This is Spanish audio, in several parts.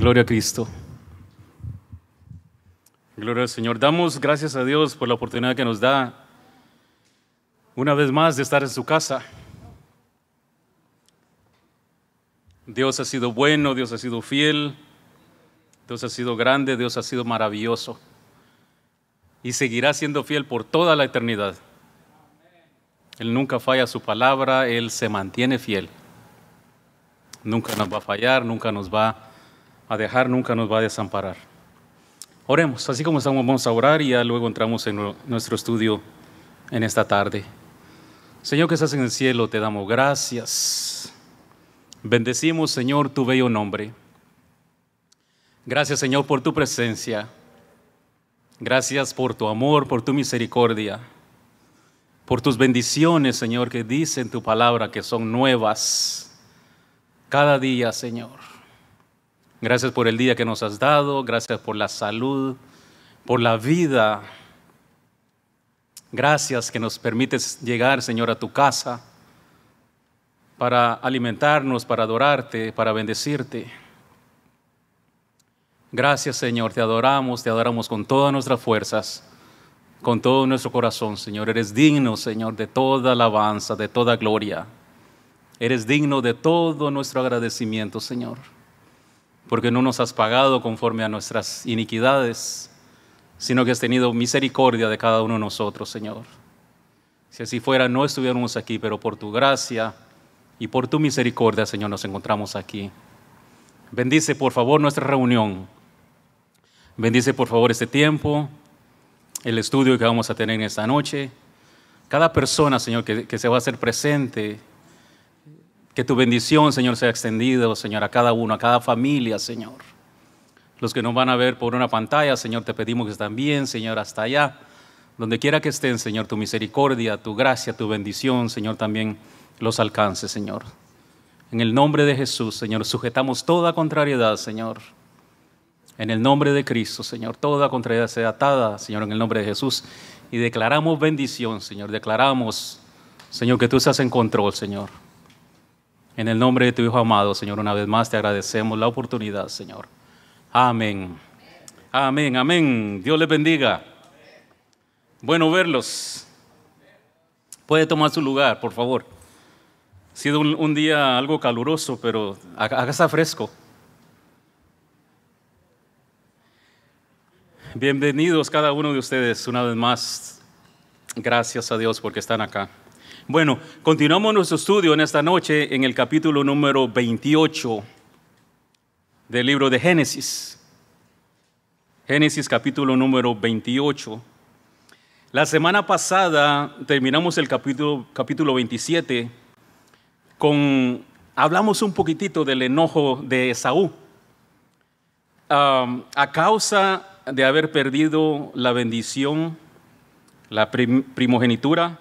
Gloria a Cristo. Gloria al Señor. Damos gracias a Dios por la oportunidad que nos da una vez más de estar en su casa. Dios ha sido bueno, Dios ha sido fiel, Dios ha sido grande, Dios ha sido maravilloso y seguirá siendo fiel por toda la eternidad. Él nunca falla su palabra, Él se mantiene fiel. Nunca nos va a fallar, nunca nos va a a dejar nunca nos va a desamparar. Oremos, así como estamos, vamos a orar y ya luego entramos en nuestro estudio en esta tarde. Señor que estás en el cielo, te damos gracias. Bendecimos, Señor, tu bello nombre. Gracias, Señor, por tu presencia. Gracias por tu amor, por tu misericordia, por tus bendiciones, Señor, que dicen tu palabra que son nuevas cada día, Señor. Gracias por el día que nos has dado, gracias por la salud, por la vida. Gracias que nos permites llegar, Señor, a tu casa para alimentarnos, para adorarte, para bendecirte. Gracias, Señor, te adoramos, te adoramos con todas nuestras fuerzas, con todo nuestro corazón, Señor. Eres digno, Señor, de toda alabanza, de toda gloria. Eres digno de todo nuestro agradecimiento, Señor porque no nos has pagado conforme a nuestras iniquidades, sino que has tenido misericordia de cada uno de nosotros, Señor. Si así fuera, no estuviéramos aquí, pero por tu gracia y por tu misericordia, Señor, nos encontramos aquí. Bendice, por favor, nuestra reunión. Bendice, por favor, este tiempo, el estudio que vamos a tener esta noche. Cada persona, Señor, que, que se va a hacer presente que tu bendición, Señor, sea extendida, Señor, a cada uno, a cada familia, Señor. Los que nos van a ver por una pantalla, Señor, te pedimos que estén bien, Señor, hasta allá. Donde quiera que estén, Señor, tu misericordia, tu gracia, tu bendición, Señor, también los alcance, Señor. En el nombre de Jesús, Señor, sujetamos toda contrariedad, Señor. En el nombre de Cristo, Señor, toda contrariedad sea atada, Señor, en el nombre de Jesús. Y declaramos bendición, Señor. Declaramos, Señor, que tú estás en control, Señor. En el nombre de tu Hijo amado, Señor, una vez más te agradecemos la oportunidad, Señor. Amén. Amén, amén. Dios les bendiga. Bueno verlos. Puede tomar su lugar, por favor. Ha sido un, día algo caluroso, pero acá está fresco. Bienvenidos cada uno de ustedes una vez más. Gracias a Dios porque están acá. Bueno, continuamos nuestro estudio en esta noche en el capítulo número 28 del libro de Génesis. Génesis capítulo número 28. La semana pasada terminamos el capítulo, capítulo 27 con, hablamos un poquitito del enojo de Esaú. a causa de haber perdido la bendición, la primogenitura,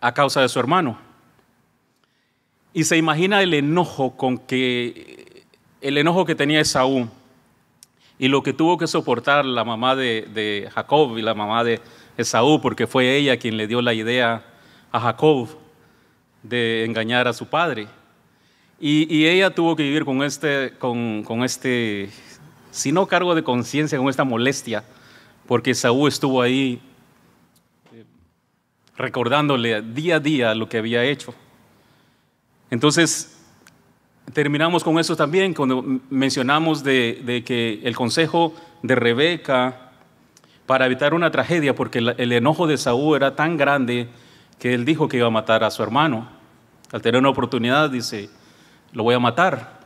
a causa de su hermano. Y se imagina el enojo con que el enojo que tenía Esaú y lo que tuvo que soportar la mamá de, Jacob y la mamá de Esaú, porque fue ella quien le dio la idea a Jacob de engañar a su padre. Y, ella tuvo que vivir con este, con, con este, si no cargo de conciencia, con esta molestia, porque Esaú estuvo ahí recordándole día a día lo que había hecho. Entonces, terminamos con eso también, cuando mencionamos de, que el consejo de Rebeca para evitar una tragedia, porque el, enojo de Saúl era tan grande que él dijo que iba a matar a su hermano. Al tener una oportunidad, dice, lo voy a matar.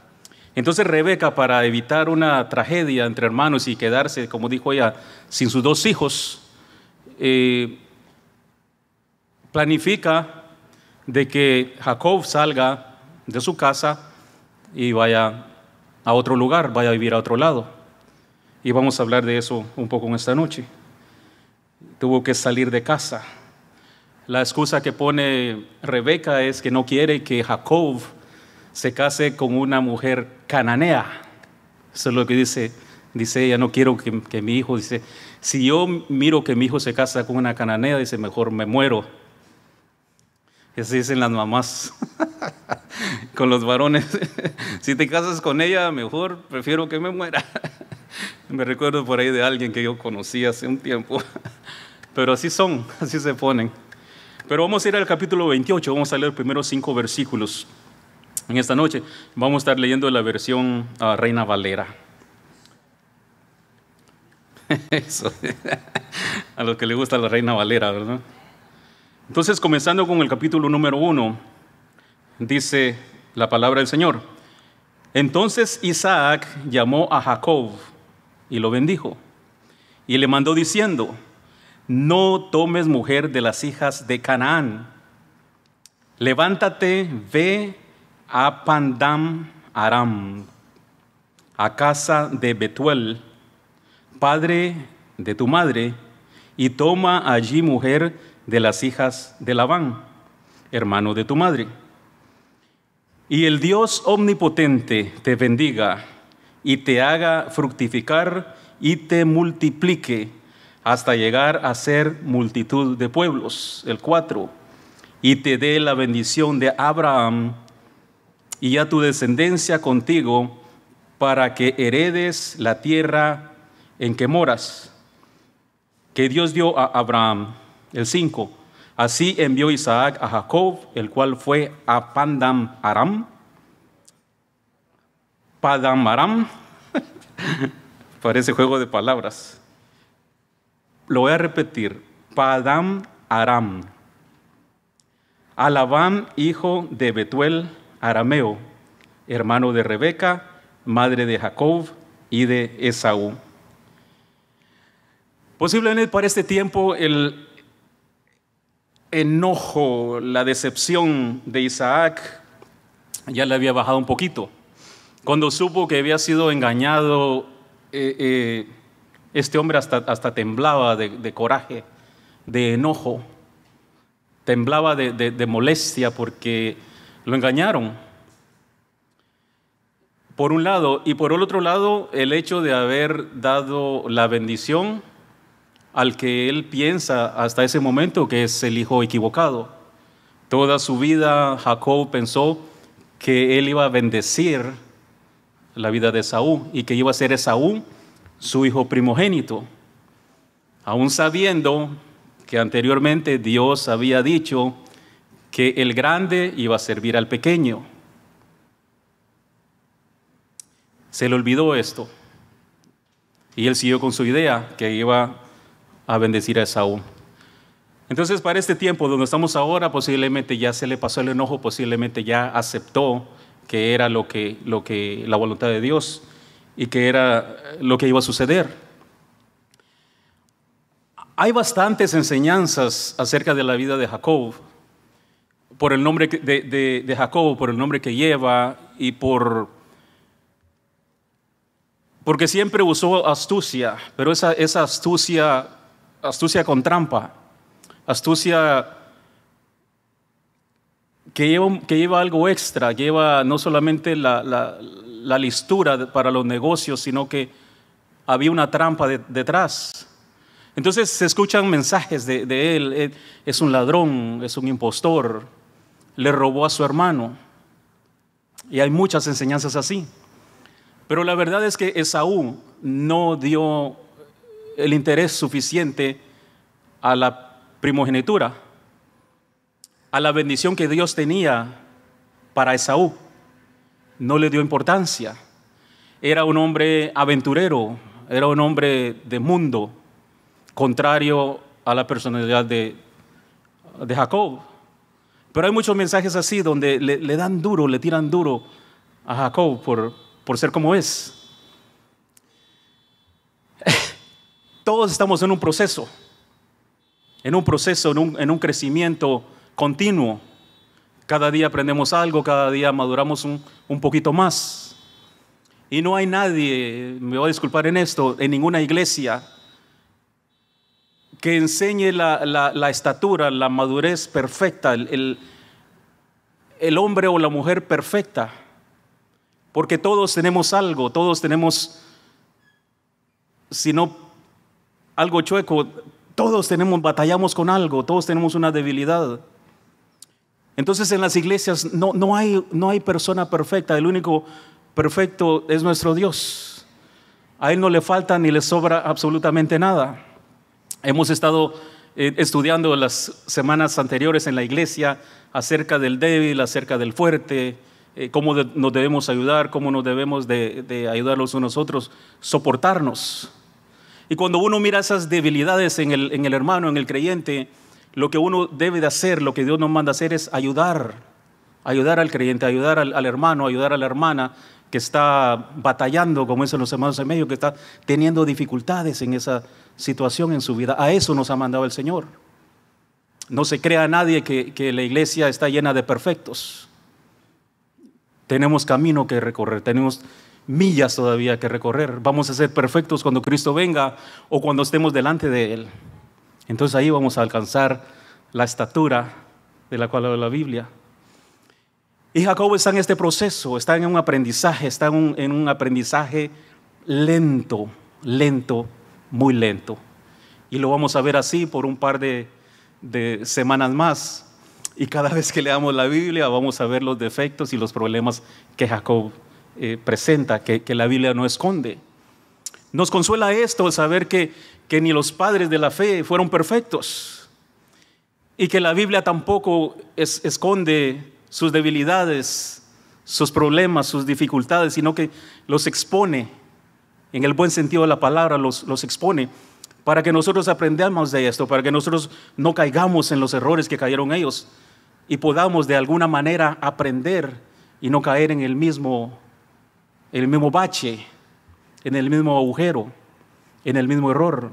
Entonces Rebeca, para evitar una tragedia entre hermanos y quedarse, como dijo ella, sin sus dos hijos, eh, planifica de que Jacob salga de su casa y vaya a otro lugar, vaya a vivir a otro lado. Y vamos a hablar de eso un poco en esta noche. Tuvo que salir de casa. La excusa que pone Rebeca es que no quiere que Jacob se case con una mujer cananea. Eso es lo que dice, dice ella, no quiero que, que mi hijo, dice, si yo miro que mi hijo se casa con una cananea, dice, mejor me muero y así dicen las mamás con los varones. si te casas con ella, mejor prefiero que me muera. me recuerdo por ahí de alguien que yo conocí hace un tiempo. Pero así son, así se ponen. Pero vamos a ir al capítulo 28, vamos a leer primeros cinco versículos. En esta noche vamos a estar leyendo la versión ah, Reina Valera. Eso. a los que les gusta la Reina Valera, ¿verdad? Entonces, comenzando con el capítulo número uno, dice la palabra del Señor. Entonces Isaac llamó a Jacob y lo bendijo. Y le mandó diciendo, no tomes mujer de las hijas de Canaán. Levántate, ve a Pandam Aram, a casa de Betuel, padre de tu madre, y toma allí mujer de las hijas de Labán, hermano de tu madre. Y el Dios omnipotente te bendiga y te haga fructificar y te multiplique hasta llegar a ser multitud de pueblos. El cuatro Y te dé la bendición de Abraham y a tu descendencia contigo para que heredes la tierra en que moras, que Dios dio a Abraham el 5. Así envió Isaac a Jacob, el cual fue a Pandam Aram. Padam Aram. Parece juego de palabras. Lo voy a repetir. Padam Aram. Alabam, hijo de Betuel Arameo, hermano de Rebeca, madre de Jacob y de Esaú. Posiblemente para este tiempo el enojo, la decepción de Isaac ya le había bajado un poquito. Cuando supo que había sido engañado, eh, eh, este hombre hasta, hasta temblaba de, coraje, de enojo, temblaba de, de molestia porque lo engañaron. Por un lado, y por el otro lado, el hecho de haber dado la bendición al que él piensa hasta ese momento que es el hijo equivocado. Toda su vida Jacob pensó que él iba a bendecir la vida de Saúl y que iba a ser Saúl su hijo primogénito. Aún sabiendo que anteriormente Dios había dicho que el grande iba a servir al pequeño. Se le olvidó esto. Y él siguió con su idea, que iba a bendecir a Esaú. Entonces, para este tiempo donde estamos ahora, posiblemente ya se le pasó el enojo, posiblemente ya aceptó que era lo que, lo que la voluntad de Dios y que era lo que iba a suceder. Hay bastantes enseñanzas acerca de la vida de Jacob, por el nombre de, de, Jacob, por el nombre que lleva y por porque siempre usó astucia, pero esa, esa astucia astucia con trampa, astucia que lleva, algo extra, lleva no solamente la, listura para los negocios, sino que había una trampa detrás. Entonces se escuchan mensajes de, de él, eh, es un ladrón, es un impostor, le robó a su hermano. Y hay muchas enseñanzas así. Pero la verdad es que Esaú no dio el interés suficiente a la primogenitura, a la bendición que Dios tenía para Esaú. No le dio importancia. Era un hombre aventurero, era un hombre de mundo, contrario a la personalidad de, Jacob. Pero hay muchos mensajes así donde le, dan duro, le tiran duro a Jacob por ser como es. Todos estamos en un proceso, en un proceso, en un, crecimiento continuo. Cada día aprendemos algo, cada día maduramos un, poquito más. Y no hay nadie, me voy a disculpar en esto, en ninguna iglesia que enseñe la, estatura, la madurez perfecta, el, el hombre o la mujer perfecta. Porque todos tenemos algo, todos tenemos, si no algo chueco. Todos tenemos, batallamos con algo, todos tenemos una debilidad. Entonces en las iglesias no, hay, persona perfecta, el único perfecto es nuestro Dios. A Él no le falta ni le sobra absolutamente nada. Hemos estado eh, estudiando las semanas anteriores en la iglesia acerca del débil, acerca del fuerte, eh, cómo nos debemos ayudar, cómo nos debemos de, de ayudar los unos a otros, soportarnos. Y cuando uno mira esas debilidades en el, hermano, en el creyente, lo que uno debe de hacer, lo que Dios nos manda hacer es ayudar, ayudar al creyente, ayudar al, hermano, ayudar a la hermana que está batallando, como dicen los hermanos en medio, que está teniendo dificultades en esa situación en su vida. A eso nos ha mandado el Señor. No se crea a nadie que, que la iglesia está llena de perfectos. Tenemos camino que recorrer, tenemos millas todavía que recorrer. Vamos a ser perfectos cuando Cristo venga o cuando estemos delante de Él. Entonces ahí vamos a alcanzar la estatura de la cual habla la Biblia. Y Jacob está en este proceso, está en un aprendizaje, está en un, aprendizaje lento, lento, muy lento. Y lo vamos a ver así por un par de semanas más. Y cada vez que leamos la Biblia vamos a ver los defectos y los problemas que Jacob eh, presenta, que, la Biblia no esconde. Nos consuela esto saber que, que ni los padres de la fe fueron perfectos y que la Biblia tampoco esconde sus debilidades, sus problemas, sus dificultades, sino que los expone, en el buen sentido de la palabra, los, los expone para que nosotros aprendamos de esto, para que nosotros no caigamos en los errores que cayeron ellos y podamos de alguna manera aprender y no caer en el mismo el mismo bache, en el mismo agujero, en el mismo error.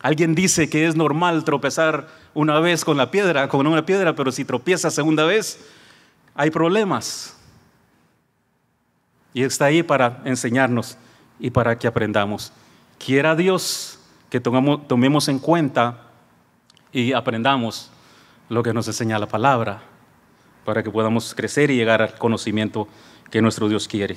Alguien dice que es normal tropezar una vez con la piedra, con una piedra, pero si tropieza segunda vez, hay problemas. Y está ahí para enseñarnos y para que aprendamos. Quiera Dios que tomemos en cuenta y aprendamos lo que nos enseña la palabra para que podamos crecer y llegar al conocimiento que nuestro Dios quiere.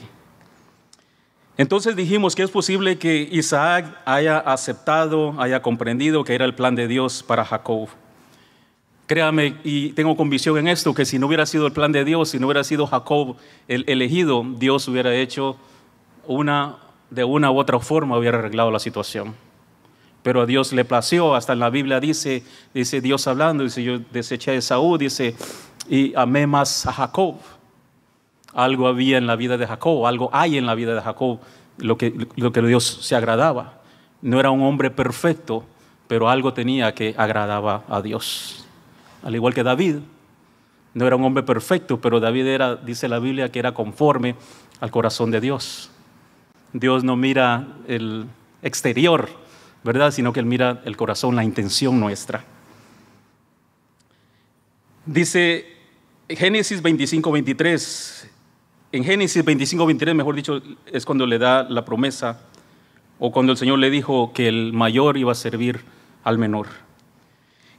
Entonces dijimos que es posible que Isaac haya aceptado, haya comprendido que era el plan de Dios para Jacob. Créame, y tengo convicción en esto, que si no hubiera sido el plan de Dios, si no hubiera sido Jacob el elegido, Dios hubiera hecho una, de una u otra forma, hubiera arreglado la situación. Pero a Dios le plació, hasta en la Biblia dice, dice Dios hablando, dice yo deseché a Esaú, dice, y amé más a Jacob algo había en la vida de Jacob, algo hay en la vida de Jacob, lo que, lo que Dios se agradaba. No era un hombre perfecto, pero algo tenía que agradaba a Dios. Al igual que David, no era un hombre perfecto, pero David era, dice la Biblia, que era conforme al corazón de Dios. Dios no mira el exterior, ¿verdad? Sino que Él mira el corazón, la intención nuestra. Dice Génesis 25, 23, en Génesis 25, 23, mejor dicho, es cuando le da la promesa o cuando el Señor le dijo que el mayor iba a servir al menor.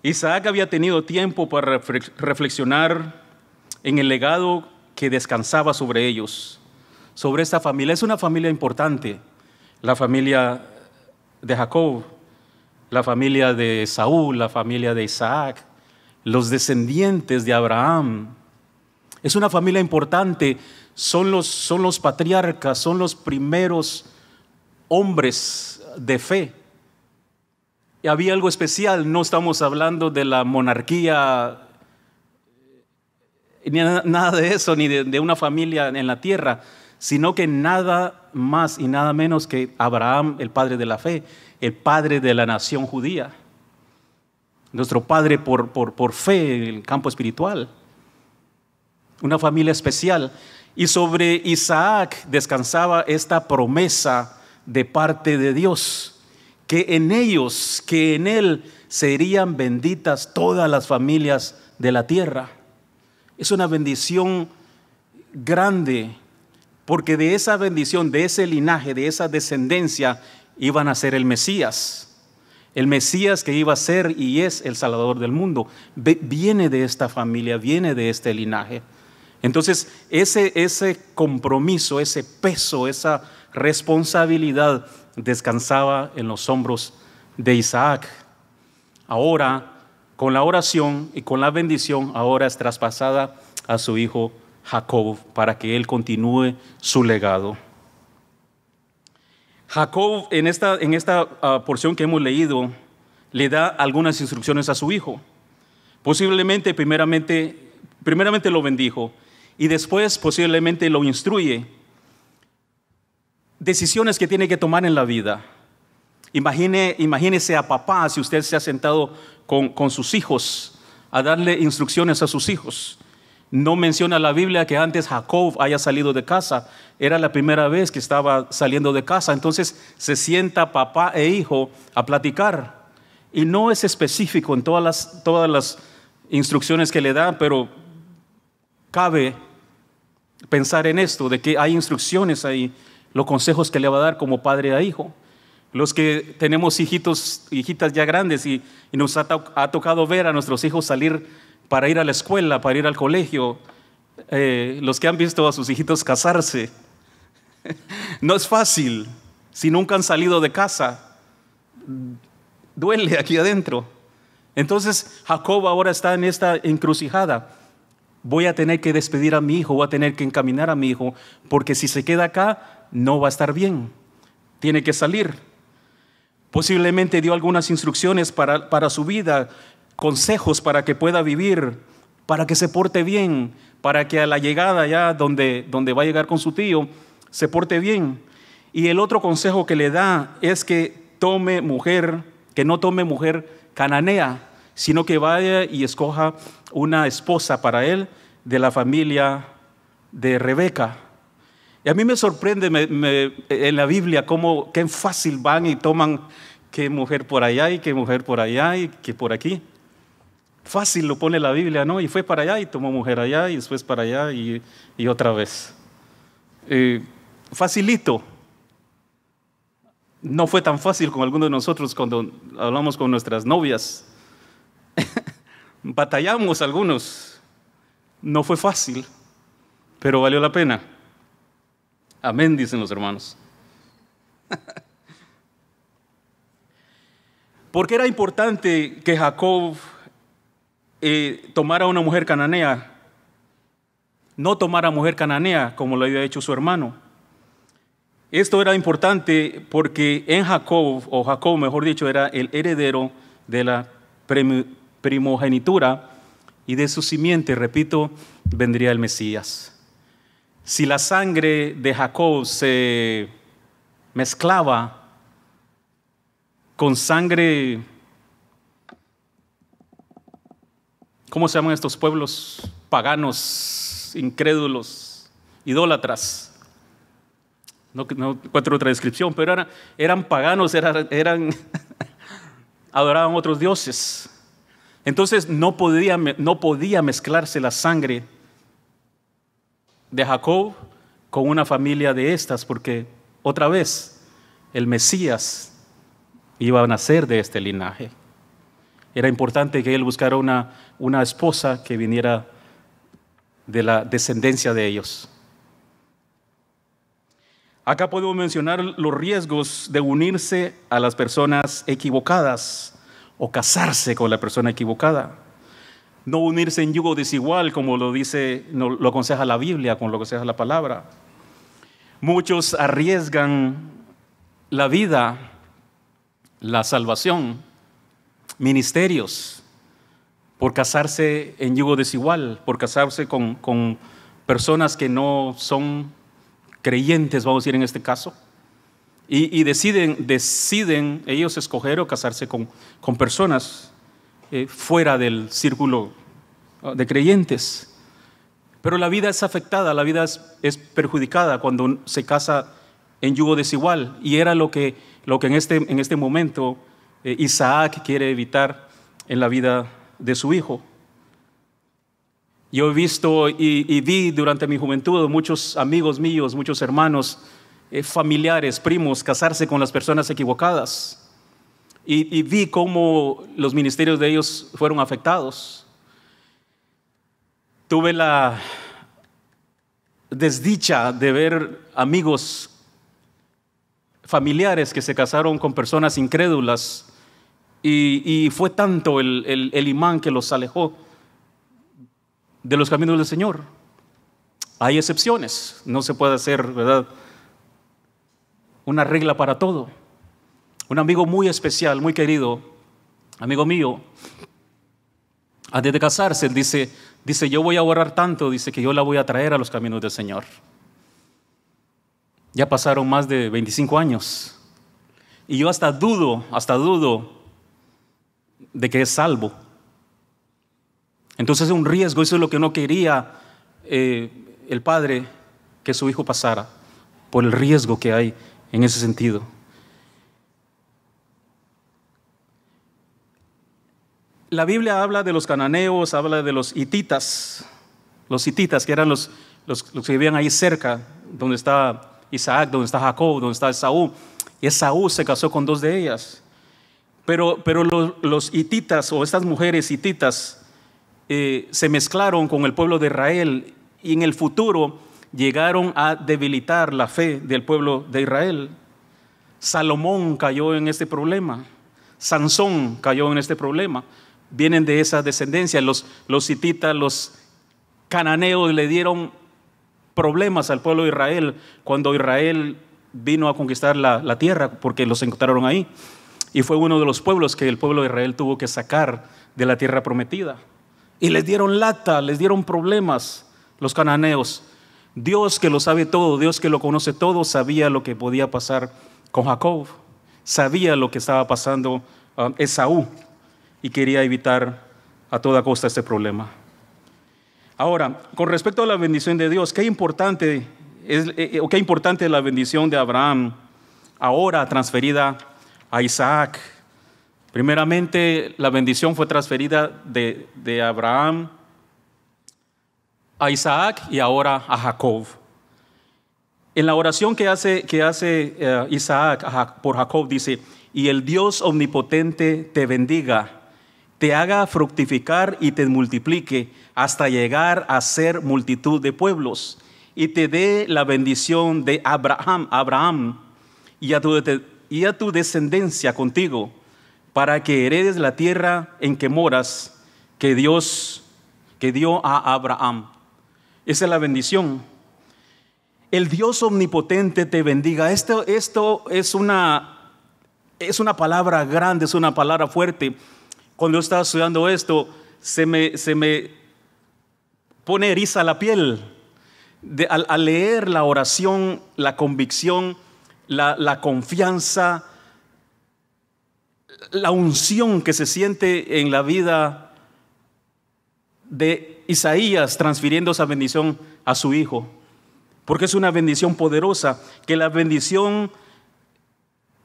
Isaac había tenido tiempo para reflexionar en el legado que descansaba sobre ellos, sobre esta familia. Es una familia importante, la familia de Jacob, la familia de Saúl, la familia de Isaac, los descendientes de Abraham. Es una familia importante son los, son los patriarcas, son los primeros hombres de fe. Y había algo especial, no estamos hablando de la monarquía, eh, ni nada de eso, ni de, una familia en la tierra, sino que nada más y nada menos que Abraham, el padre de la fe, el padre de la nación judía, nuestro padre por, por fe en el campo espiritual, una familia especial. Y sobre Isaac descansaba esta promesa de parte de Dios, que en ellos, que en él serían benditas todas las familias de la tierra. Es una bendición grande, porque de esa bendición, de ese linaje, de esa descendencia, iban a ser el Mesías. El Mesías que iba a ser y es el Salvador del mundo. Viene de esta familia, viene de este linaje. Entonces, ese, compromiso, ese peso, esa responsabilidad descansaba en los hombros de Isaac. Ahora, con la oración y con la bendición, ahora es traspasada a su hijo Jacob para que él continúe su legado. Jacob, en esta, ah, porción que hemos leído, le da algunas instrucciones a su hijo. Posiblemente, primeramente, primeramente lo bendijo y después posiblemente lo instruye. Decisiones que tiene que tomar en la vida. Imagine, imagínese a papá si usted se ha sentado con, sus hijos a darle instrucciones a sus hijos. No menciona la Biblia que antes Jacob haya salido de casa. Era la primera vez que estaba saliendo de casa. Entonces se sienta papá e hijo a platicar. Y no es específico en todas las, todas las instrucciones que le da, pero cabe pensar en esto, de que hay instrucciones ahí, los consejos que le va a dar como padre a hijo. Los que tenemos hijitos, hijitas ya grandes y, nos ha, tocado ver a nuestros hijos salir para ir a la escuela, para ir al colegio, eh, los que han visto a sus hijitos casarse. no es fácil si nunca han salido de casa. Duele aquí adentro. Entonces Jacob ahora está en esta encrucijada. Voy a tener que despedir a mi hijo, voy a tener que encaminar a mi hijo, porque si se queda acá, no va a estar bien. Tiene que salir. Posiblemente dio algunas instrucciones para, su vida, consejos para que pueda vivir, para que se porte bien, para que a la llegada ya donde va a llegar con su tío, se porte bien. Y el otro consejo que le da es que tome mujer, que no tome mujer cananea sino que vaya y escoja una esposa para él de la familia de Rebeca. Y a mí me sorprende en la Biblia cómo, qué fácil van y toman qué mujer por allá y qué mujer por allá y qué por aquí. Fácil lo pone la Biblia, ¿no? Y fue para allá y tomó mujer allá y después para allá y, otra vez. Eh, facilito. No fue tan fácil con alguno de nosotros cuando hablamos con nuestras novias Batallamos algunos. No fue fácil, pero valió la pena. Amén, dicen los hermanos. ¿Por qué era importante que Jacob eh, tomara una mujer cananea? No tomara mujer cananea como lo había hecho su hermano. Esto era importante porque en Jacob, o Jacob mejor dicho, era el heredero de la primogenitura y de su simiente, repito, vendría el Mesías. Si la sangre de Jacob se mezclaba con sangre, ¿cómo se llaman estos pueblos paganos, incrédulos, idólatras? No, no encuentro otra descripción, pero eran paganos, eran, adoraban otros dioses. Entonces no podía, no podía mezclarse la sangre de Jacob con una familia de estas, porque otra vez el Mesías iba a nacer de este linaje. Era importante que él buscara una, una esposa que viniera de la descendencia de ellos. Acá podemos mencionar los riesgos de unirse a las personas equivocadas o casarse con la persona equivocada. No unirse en yugo desigual, como lo dice, lo aconseja la Biblia, como lo aconseja la palabra. Muchos arriesgan la vida, la salvación, ministerios, por casarse en yugo desigual, por casarse con, con personas que no son creyentes, vamos a decir en este caso y, deciden, deciden ellos escoger o casarse con, personas eh, fuera del círculo ah, de creyentes. Pero la vida es afectada, la vida es, perjudicada cuando se casa en yugo desigual. Y era lo que, lo que en, este, en este momento eh, Isaac quiere evitar en la vida de su hijo. Yo he visto y vi durante mi juventud muchos amigos míos, muchos hermanos eh, familiares, primos, casarse con las personas equivocadas. Y, vi cómo los ministerios de ellos fueron afectados. Tuve la desdicha de ver amigos familiares que se casaron con personas incrédulas y, fue tanto el imán que los alejó de los caminos del Señor. Hay excepciones, no se puede hacer, ¿verdad? una regla para todo. Un amigo muy especial, muy querido, amigo mío, antes de casarse, dice, dice, yo voy a ahorrar tanto, dice que yo la voy a traer a los caminos del Señor. Ya pasaron más de 25 años. Y yo hasta dudo, hasta dudo de que es salvo. Entonces es un riesgo, eso es lo que no quería eh, el padre que su hijo pasara, por el riesgo que hay en ese sentido. La Biblia habla de los cananeos, habla de los hititas, los hititas que eran los, los, que vivían ahí cerca, donde está Isaac, donde está Jacob, donde está Saúl. Y Saúl se casó con dos de ellas. Pero, pero los, hititas o estas mujeres hititas eh, se mezclaron con el pueblo de Israel y en el futuro llegaron a debilitar la fe del pueblo de Israel. Salomón cayó en este problema, Sansón cayó en este problema. Vienen de esa descendencia, los, los hititas, los cananeos le dieron problemas al pueblo de Israel cuando Israel vino a conquistar la, la, tierra porque los encontraron ahí. Y fue uno de los pueblos que el pueblo de Israel tuvo que sacar de la tierra prometida. Y les dieron lata, les dieron problemas los cananeos. Dios que lo sabe todo, Dios que lo conoce todo, sabía lo que podía pasar con Jacob, sabía lo que estaba pasando a um, Esaú y quería evitar a toda costa este problema. Ahora, con respecto a la bendición de Dios, qué importante es, eh, eh, qué importante es la bendición de Abraham ahora transferida a Isaac. Primeramente, la bendición fue transferida de, de Abraham a Isaac y ahora a Jacob. En la oración que hace, que hace eh, Isaac por Jacob dice, y el Dios omnipotente te bendiga, te haga fructificar y te multiplique hasta llegar a ser multitud de pueblos, y te dé la bendición de Abraham, Abraham, y a tu, y a tu descendencia contigo, para que heredes la tierra en que moras, que Dios que dio a Abraham. Esa es la bendición. El Dios omnipotente te bendiga. Esto, esto es, una, es una palabra grande, es una palabra fuerte. Cuando yo estaba estudiando esto, se me, se me pone eriza la piel. al, leer la oración, la convicción, la, la confianza, la unción que se siente en la vida de Isaías transfiriendo esa bendición a su hijo, porque es una bendición poderosa, que la bendición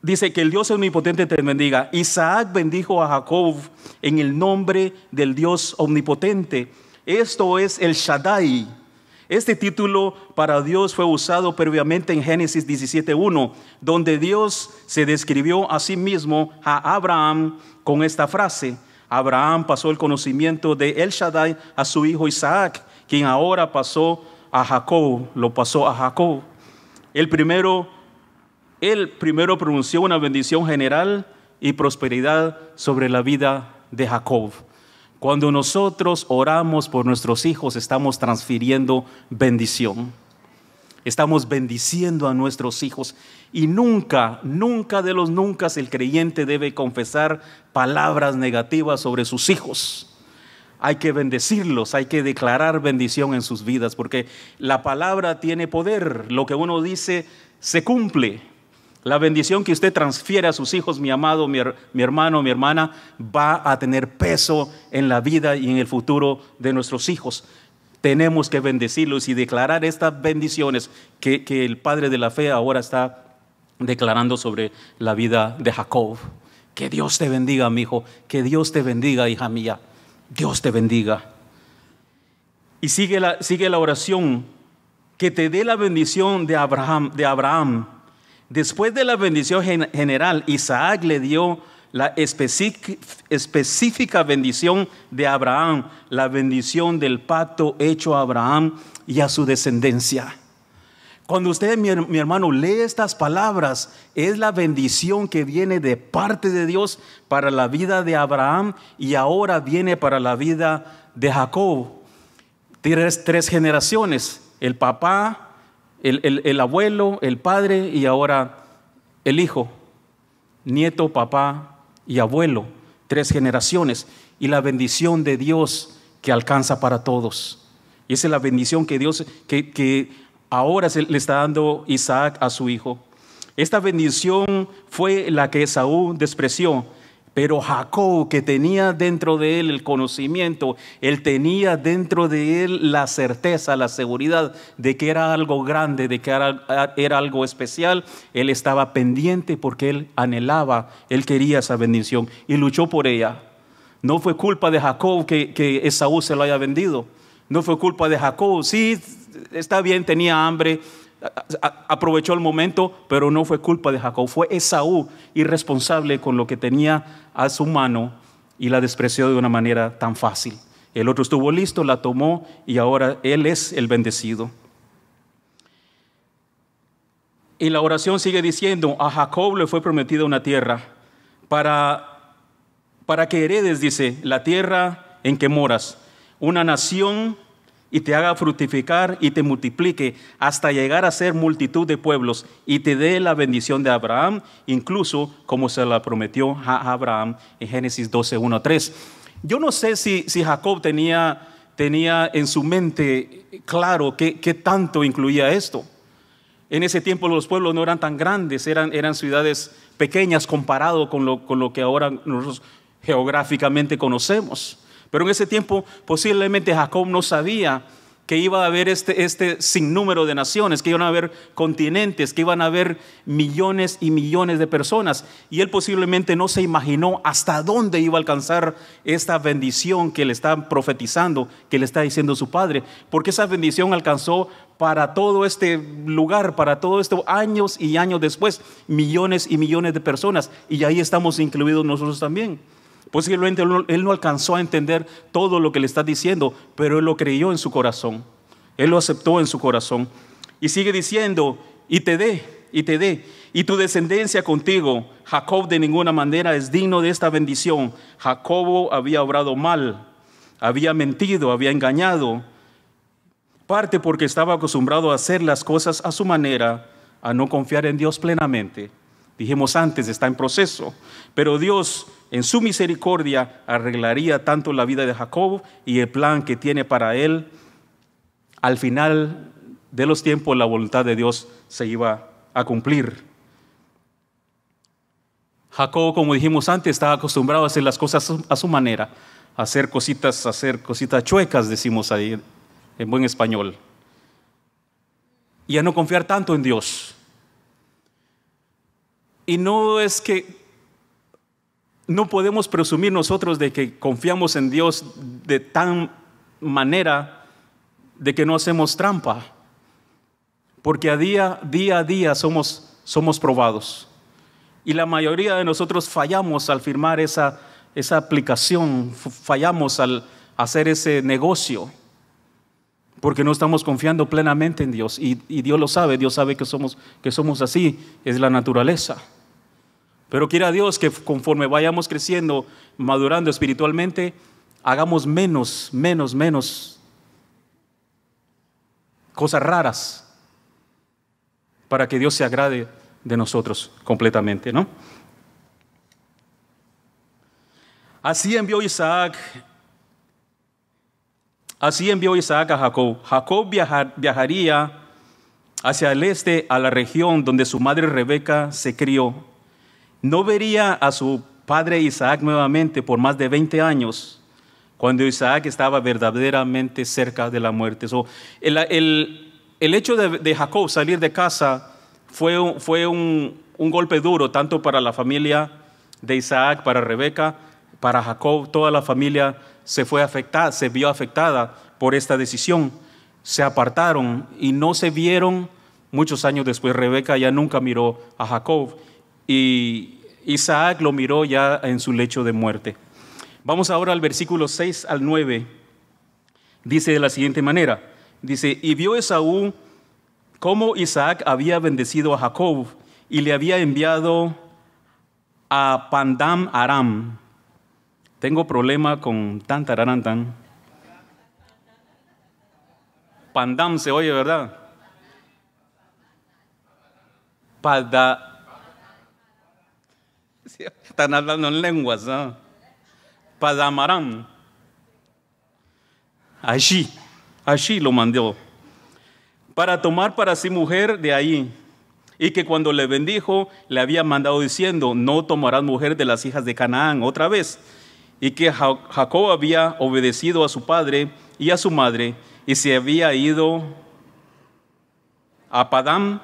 dice que el Dios omnipotente te bendiga. Isaac bendijo a Jacob en el nombre del Dios omnipotente. Esto es el Shaddai. Este título para Dios fue usado previamente en Génesis 17.1, donde Dios se describió a sí mismo a Abraham con esta frase. Abraham pasó el conocimiento de El Shaddai a su hijo Isaac, quien ahora pasó a Jacob, lo pasó a Jacob. El primero, él primero pronunció una bendición general y prosperidad sobre la vida de Jacob. Cuando nosotros oramos por nuestros hijos, estamos transfiriendo bendición. Estamos bendiciendo a nuestros hijos. Y nunca, nunca de los nunca el creyente debe confesar palabras negativas sobre sus hijos. Hay que bendecirlos, hay que declarar bendición en sus vidas, porque la palabra tiene poder. Lo que uno dice se cumple. La bendición que usted transfiere a sus hijos, mi amado, mi, hermano, mi hermana, va a tener peso en la vida y en el futuro de nuestros hijos. Tenemos que bendecirlos y declarar estas bendiciones que, que el Padre de la Fe ahora está declarando sobre la vida de Jacob. Que Dios te bendiga, mi hijo. Que Dios te bendiga, hija mía. Dios te bendiga. Y sigue la, sigue la oración. Que te dé la bendición de Abraham, de Abraham. Después de la bendición general, Isaac le dio la específica bendición de Abraham, la bendición del pacto hecho a Abraham y a su descendencia. Cuando usted, mi, hermano, lee estas palabras, es la bendición que viene de parte de Dios para la vida de Abraham y ahora viene para la vida de Jacob. Tres, tres generaciones, el papá, el, abuelo, el padre y ahora el hijo, nieto, papá y abuelo. Tres generaciones y la bendición de Dios que alcanza para todos. Y esa es la bendición que Dios, que ahora se le está dando Isaac a su hijo. Esta bendición fue la que Saúl despreció, pero Jacob, que tenía dentro de él el conocimiento, él tenía dentro de él la certeza, la seguridad de que era algo grande, de que era, algo especial, él estaba pendiente porque él anhelaba, él quería esa bendición y luchó por ella. No fue culpa de Jacob que, que Esaú se lo haya vendido no fue culpa de Jacob. Sí, está bien, tenía hambre, aprovechó el momento, pero no fue culpa de Jacob. Fue Esaú irresponsable con lo que tenía a su mano y la despreció de una manera tan fácil. El otro estuvo listo, la tomó y ahora él es el bendecido. Y la oración sigue diciendo, a Jacob le fue prometida una tierra para, para que heredes, dice, la tierra en que moras una nación y te haga fructificar y te multiplique hasta llegar a ser multitud de pueblos y te dé la bendición de Abraham, incluso como se la prometió a Abraham en Génesis 12, 1 a 3. Yo no sé si, Jacob tenía, en su mente claro qué tanto incluía esto. En ese tiempo los pueblos no eran tan grandes, eran, eran ciudades pequeñas comparado con lo, con lo que ahora nosotros geográficamente conocemos. Pero en ese tiempo posiblemente Jacob no sabía que iba a haber este, este, sinnúmero de naciones, que iban a haber continentes, que iban a haber millones y millones de personas. Y él posiblemente no se imaginó hasta dónde iba a alcanzar esta bendición que le está profetizando, que le está diciendo su padre, porque esa bendición alcanzó para todo este lugar, para todo esto, años y años después, millones y millones de personas. Y ahí estamos incluidos nosotros también. Posiblemente él no alcanzó a entender todo lo que le está diciendo, pero él lo creyó en su corazón. Él lo aceptó en su corazón. Y sigue diciendo, y te dé, y te dé, y tu descendencia contigo. Jacob de ninguna manera es digno de esta bendición. Jacobo había obrado mal, había mentido, había engañado, parte porque estaba acostumbrado a hacer las cosas a su manera, a no confiar en Dios plenamente. Dijimos antes, está en proceso, pero Dios en su misericordia arreglaría tanto la vida de Jacob y el plan que tiene para él. Al final de los tiempos la voluntad de Dios se iba a cumplir. Jacob, como dijimos antes, estaba acostumbrado a hacer las cosas a su manera, a hacer cositas, a hacer cositas chuecas, decimos ahí en buen español, y a no confiar tanto en Dios. Y no es que no podemos presumir nosotros de que confiamos en Dios de tan manera de que no hacemos trampa, porque a día, día a día somos, somos probados. Y la mayoría de nosotros fallamos al firmar esa, esa aplicación, fallamos al hacer ese negocio, porque no estamos confiando plenamente en Dios. Y, Dios lo sabe, Dios sabe que somos, que somos así, es la naturaleza. Pero quiera Dios que conforme vayamos creciendo, madurando espiritualmente, hagamos menos, menos, menos cosas raras para que Dios se agrade de nosotros completamente, ¿no? Así envió Isaac, así envió Isaac a Jacob. Jacob viajaría hacia el este a la región donde su madre Rebeca se crió no vería a su padre Isaac nuevamente por más de 20 años, cuando Isaac estaba verdaderamente cerca de la muerte. el, hecho de, Jacob salir de casa fue, un, un golpe duro, tanto para la familia de Isaac, para Rebeca, para Jacob, toda la familia se fue afectada, se vio afectada por esta decisión. Se apartaron y no se vieron muchos años después. Rebeca ya nunca miró a Jacob y Isaac lo miró ya en su lecho de muerte. Vamos ahora al versículo 6 al 9. Dice de la siguiente manera, dice, y vio Esaú cómo Isaac había bendecido a Jacob y le había enviado a Pandam Aram. Tengo problema con tan Pandam se oye, ¿verdad? Pada, Están hablando en lenguas, ¿no? Allí, allí lo mandó. Para tomar para sí mujer de ahí. Y que cuando le bendijo, le había mandado diciendo, no tomarás mujer de las hijas de Canaán otra vez. Y que Jacob había obedecido a su padre y a su madre y se había ido a Padam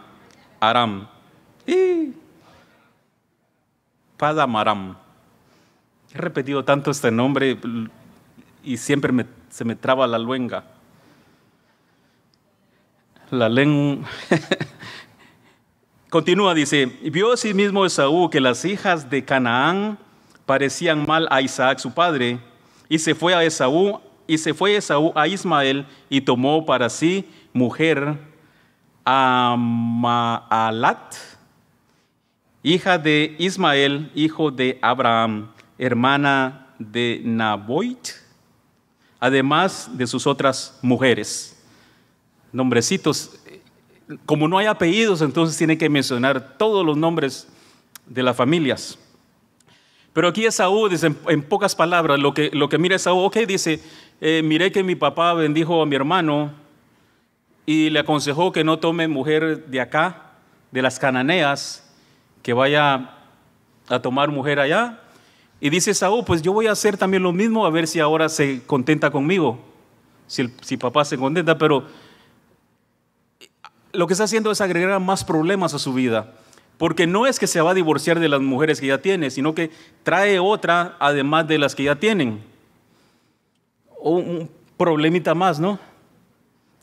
Aram. Y Padamaram. He repetido tanto este nombre y siempre se me traba la luenga. La lengua. Continúa, dice, vio sí mismo Esaú que las hijas de Canaán parecían mal a Isaac su padre, y se fue a Esaú, y se fue Esaú a Ismael y tomó para sí mujer a hija de Ismael, hijo de Abraham, hermana de Naboit, además de sus otras mujeres. Nombrecitos, como no hay apellidos, entonces tiene que mencionar todos los nombres de las familias. Pero aquí Esaú, dice, en, pocas palabras, lo que, lo que mira Esaú, ok, dice, eh, miré que mi papá bendijo a mi hermano y le aconsejó que no tome mujer de acá, de las cananeas, que vaya a tomar mujer allá. Y dice Saúl, pues yo voy a hacer también lo mismo, a ver si ahora se contenta conmigo, si, si papá se contenta, pero lo que está haciendo es agregar más problemas a su vida, porque no es que se va a divorciar de las mujeres que ya tiene, sino que trae otra además de las que ya tienen. un problemita más, ¿no?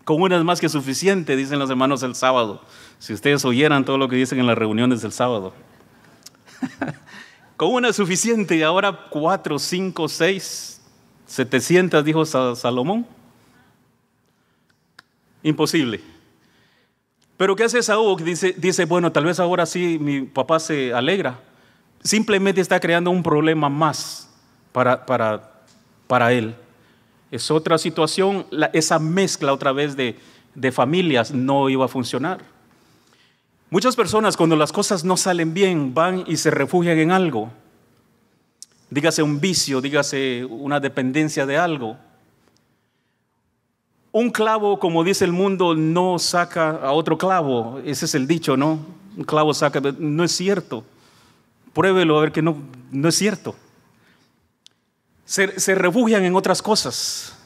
Con una es más que suficiente, dicen los hermanos el sábado. Si ustedes oyeran todo lo que dicen en las reuniones del sábado. Con una es suficiente y ahora cuatro, cinco, seis, setecientas, dijo Salomón. Imposible. Pero ¿qué hace Saúl? Dice, dice, bueno, tal vez ahora sí mi papá se alegra. Simplemente está creando un problema más para, para, para él. Es otra situación, esa mezcla otra vez de, familias no iba a funcionar. Muchas personas cuando las cosas no salen bien van y se refugian en algo. Dígase un vicio, dígase una dependencia de algo. Un clavo, como dice el mundo, no saca a otro clavo. Ese es el dicho, ¿no? Un clavo saca. No es cierto. Pruébelo a ver que no es cierto se, refugian en otras cosas.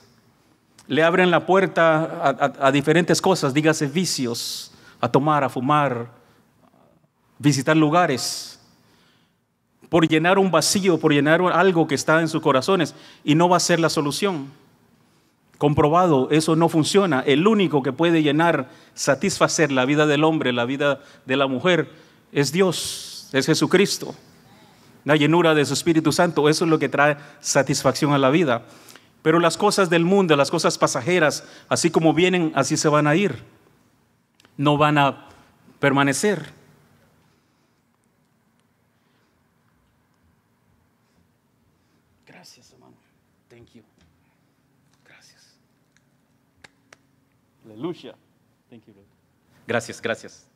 Le abren la puerta a, diferentes cosas, dígase vicios, a tomar, a fumar, visitar lugares, por llenar un vacío, por llenar algo que está en sus corazones y no va a ser la solución. Comprobado, eso no funciona. El único que puede llenar, satisfacer la vida del hombre, la vida de la mujer, es Dios, es Jesucristo la llenura de su Espíritu Santo. Eso es lo que trae satisfacción a la vida. Pero las cosas del mundo, las cosas pasajeras, así como vienen, así se van a ir. No van a permanecer. Gracias, hermano. Thank you. Gracias. Aleluya. Thank you, Gracias, gracias.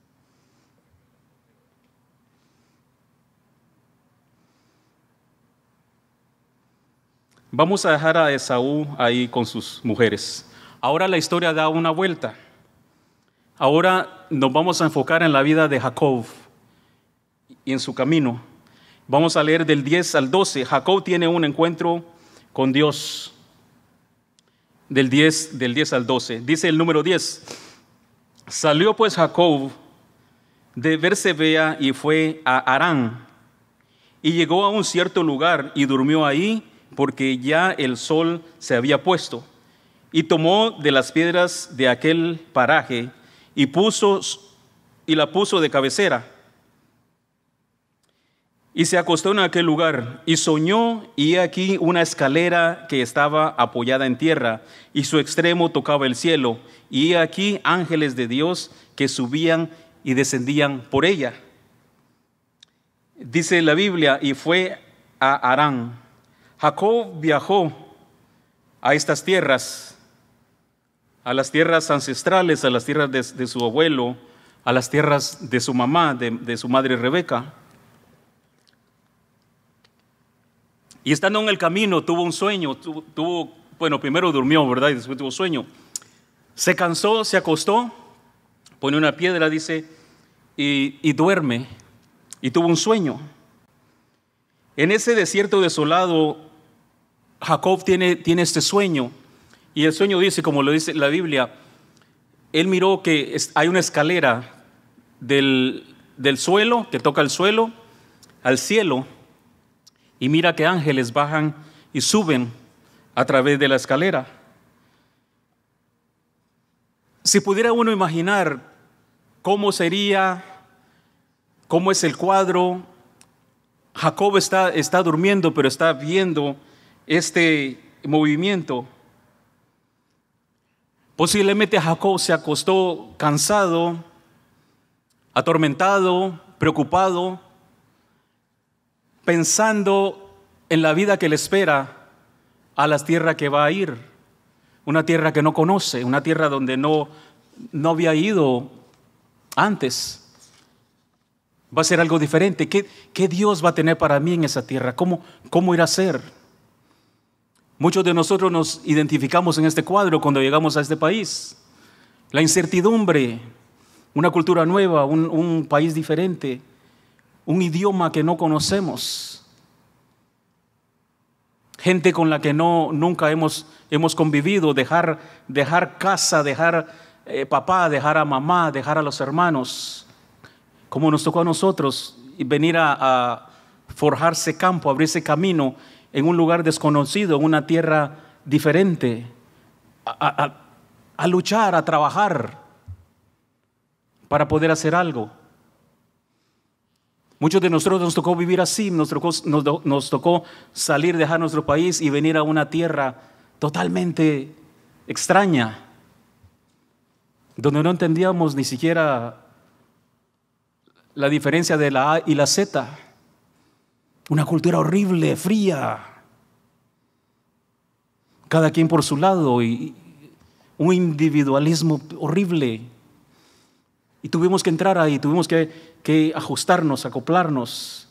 Vamos a dejar a Esaú ahí con sus mujeres. Ahora la historia da una vuelta. Ahora nos vamos a enfocar en la vida de Jacob y en su camino. Vamos a leer del 10 al 12. Jacob tiene un encuentro con Dios. Del 10, del al 12. Dice el número 10. Salió pues Jacob de Bersebea y fue a Arán. Y llegó a un cierto lugar y durmió ahí porque ya el sol se había puesto, y tomó de las piedras de aquel paraje y, puso, y la puso de cabecera. Y se acostó en aquel lugar y soñó y aquí una escalera que estaba apoyada en tierra y su extremo tocaba el cielo y aquí ángeles de Dios que subían y descendían por ella. Dice la Biblia y fue a Arán Jacob viajó a estas tierras, a las tierras ancestrales, a las tierras de, su abuelo, a las tierras de su mamá, de, su madre Rebeca. Y estando en el camino tuvo un sueño, tuvo, bueno, primero durmió, ¿verdad? Y después tuvo sueño. Se cansó, se acostó, pone una piedra, dice, y duerme. Y tuvo un sueño. En ese desierto desolado Jacob tiene, tiene este sueño y el sueño dice, como lo dice la Biblia, él miró que hay una escalera del, del suelo, que toca el suelo, al cielo, y mira que ángeles bajan y suben a través de la escalera. Si pudiera uno imaginar cómo sería, cómo es el cuadro, Jacob está, está durmiendo, pero está viendo este movimiento. Posiblemente Jacob se acostó cansado, atormentado, preocupado, pensando en la vida que le espera a la tierra que va a ir, una tierra que no conoce, una tierra donde no, había ido antes. Va a ser algo diferente. ¿Qué, Dios va a tener para mí en esa tierra? ¿Cómo, cómo irá a ser? Muchos de nosotros nos identificamos en este cuadro cuando llegamos a este país. La incertidumbre, una cultura nueva, un, país diferente, un idioma que no conocemos, gente con la que no, nunca hemos, hemos convivido, dejar, dejar casa, dejar eh, papá, dejar a mamá, dejar a los hermanos, como nos tocó a nosotros, y venir a, a forjarse campo, abrirse camino en un lugar desconocido, en una tierra diferente, a, luchar, a trabajar para poder hacer algo. Muchos de nosotros nos tocó vivir así, nos tocó, nos tocó salir, dejar nuestro país y venir a una tierra totalmente extraña, donde no entendíamos ni siquiera la diferencia de la A y la Z. Una cultura horrible, fría. Cada quien por su lado y un individualismo horrible. Y tuvimos que entrar ahí, tuvimos que, que ajustarnos, acoplarnos,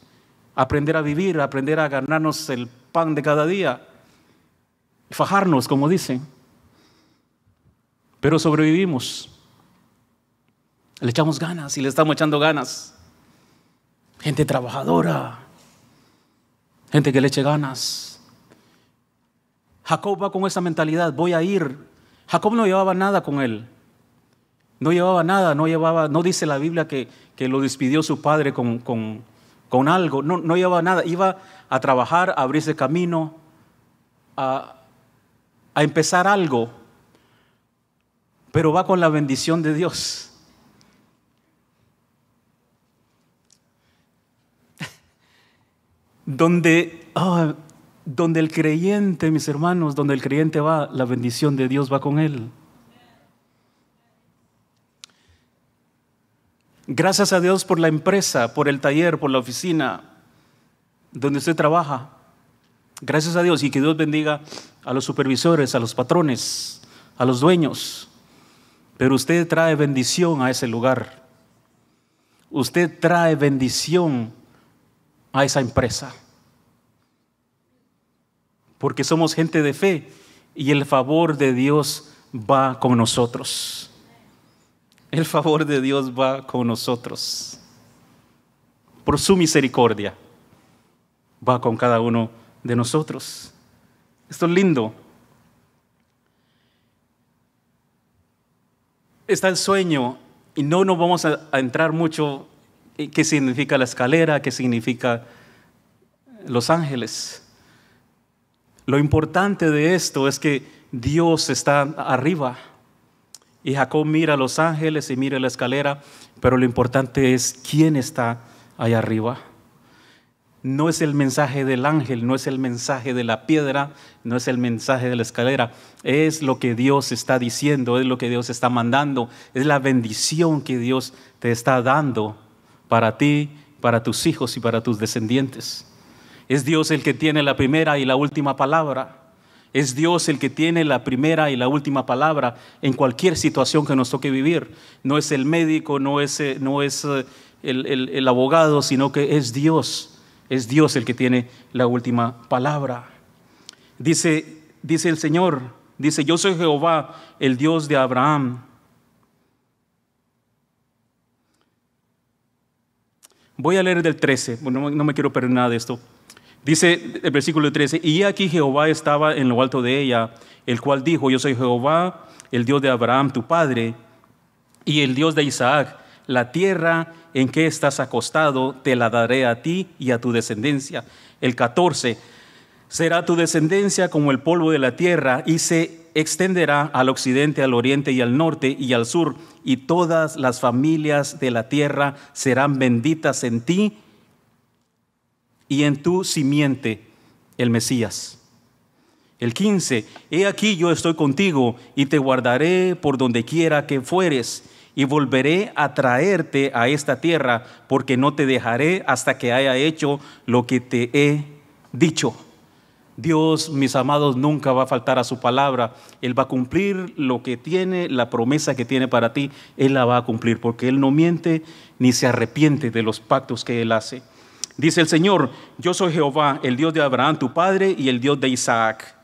aprender a vivir, aprender a ganarnos el pan de cada día, fajarnos, como dicen. Pero sobrevivimos. Le echamos ganas y le estamos echando ganas. Gente trabajadora, gente que le eche ganas. Jacob va con esa mentalidad, voy a ir. Jacob no llevaba nada con él. No llevaba nada, no llevaba, no dice la Biblia que, lo despidió su padre con, algo, no, no, llevaba nada. Iba a trabajar, a abrirse camino, a empezar algo, pero va con la bendición de Dios. Donde, ah, donde el creyente, mis hermanos, donde el creyente va, la bendición de Dios va con él. Gracias a Dios por la empresa, por el taller, por la oficina donde usted trabaja. Gracias a Dios y que Dios bendiga a los supervisores, a los patrones, a los dueños. Pero usted trae bendición a ese lugar. Usted trae bendición a esa empresa. Porque somos gente de fe y el favor de Dios va con nosotros. El favor de Dios va con nosotros. Por su misericordia va con cada uno de nosotros. Esto es lindo. Está el sueño y no nos vamos a, a entrar mucho qué significa la escalera, qué significa los ángeles. Lo importante de esto es que Dios está arriba. Y Jacob mira a los ángeles y mira la escalera, pero lo importante es quién está allá arriba. No es el mensaje del ángel, no es el mensaje de la piedra, no es el mensaje de la escalera, es lo que Dios está diciendo, es lo que Dios está mandando, es la bendición que Dios te está dando para ti, para tus hijos y para tus descendientes. Es Dios el que tiene la primera y la última palabra. Es Dios el que tiene la primera y la última palabra en cualquier situación que nos toque vivir. No es el médico, no es, eh, no es eh, el, abogado, sino que es Dios. Es Dios el que tiene la última palabra. Dice, dice el Señor, dice, yo soy Jehová, el Dios de Abraham, Voy a leer del 13, no, me quiero perder nada de esto. Dice el versículo 13, y aquí Jehová estaba en lo alto de ella, el cual dijo, yo soy Jehová, el Dios de Abraham, tu padre, y el Dios de Isaac, la tierra en que estás acostado, te la daré a ti y a tu descendencia. El 14, será tu descendencia como el polvo de la tierra, y se extenderá al occidente, al oriente y al norte y al sur, y todas las familias de la tierra serán benditas en ti y en tu simiente, el Mesías. El 15, he aquí yo estoy contigo y te guardaré por donde quiera que fueres y volveré a traerte a esta tierra porque no te dejaré hasta que haya hecho lo que te he dicho. Dios, mis amados, nunca va a faltar a su palabra. Él va a cumplir lo que tiene, la promesa que tiene para ti, Él la va a cumplir, porque Él no miente ni se arrepiente de los pactos que Él hace. Dice el Señor, yo soy Jehová, el Dios de Abraham, tu padre, y el Dios de Isaac.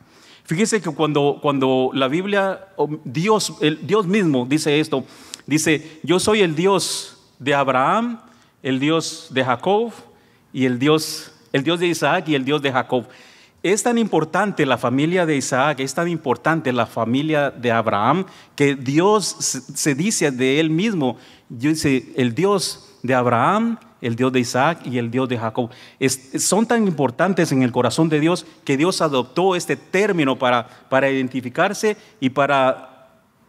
Fíjese que cuando, cuando la Biblia, Dios, el, Dios mismo dice esto, dice, yo soy el Dios de Abraham, el Dios de Jacob, y el Dios, el Dios de Isaac y el Dios de Jacob es tan importante la familia de Isaac, es tan importante la familia de Abraham, que Dios se dice de él mismo, dice, el Dios de Abraham, el Dios de Isaac y el Dios de Jacob. son tan importantes en el corazón de Dios que Dios adoptó este término para, para identificarse y para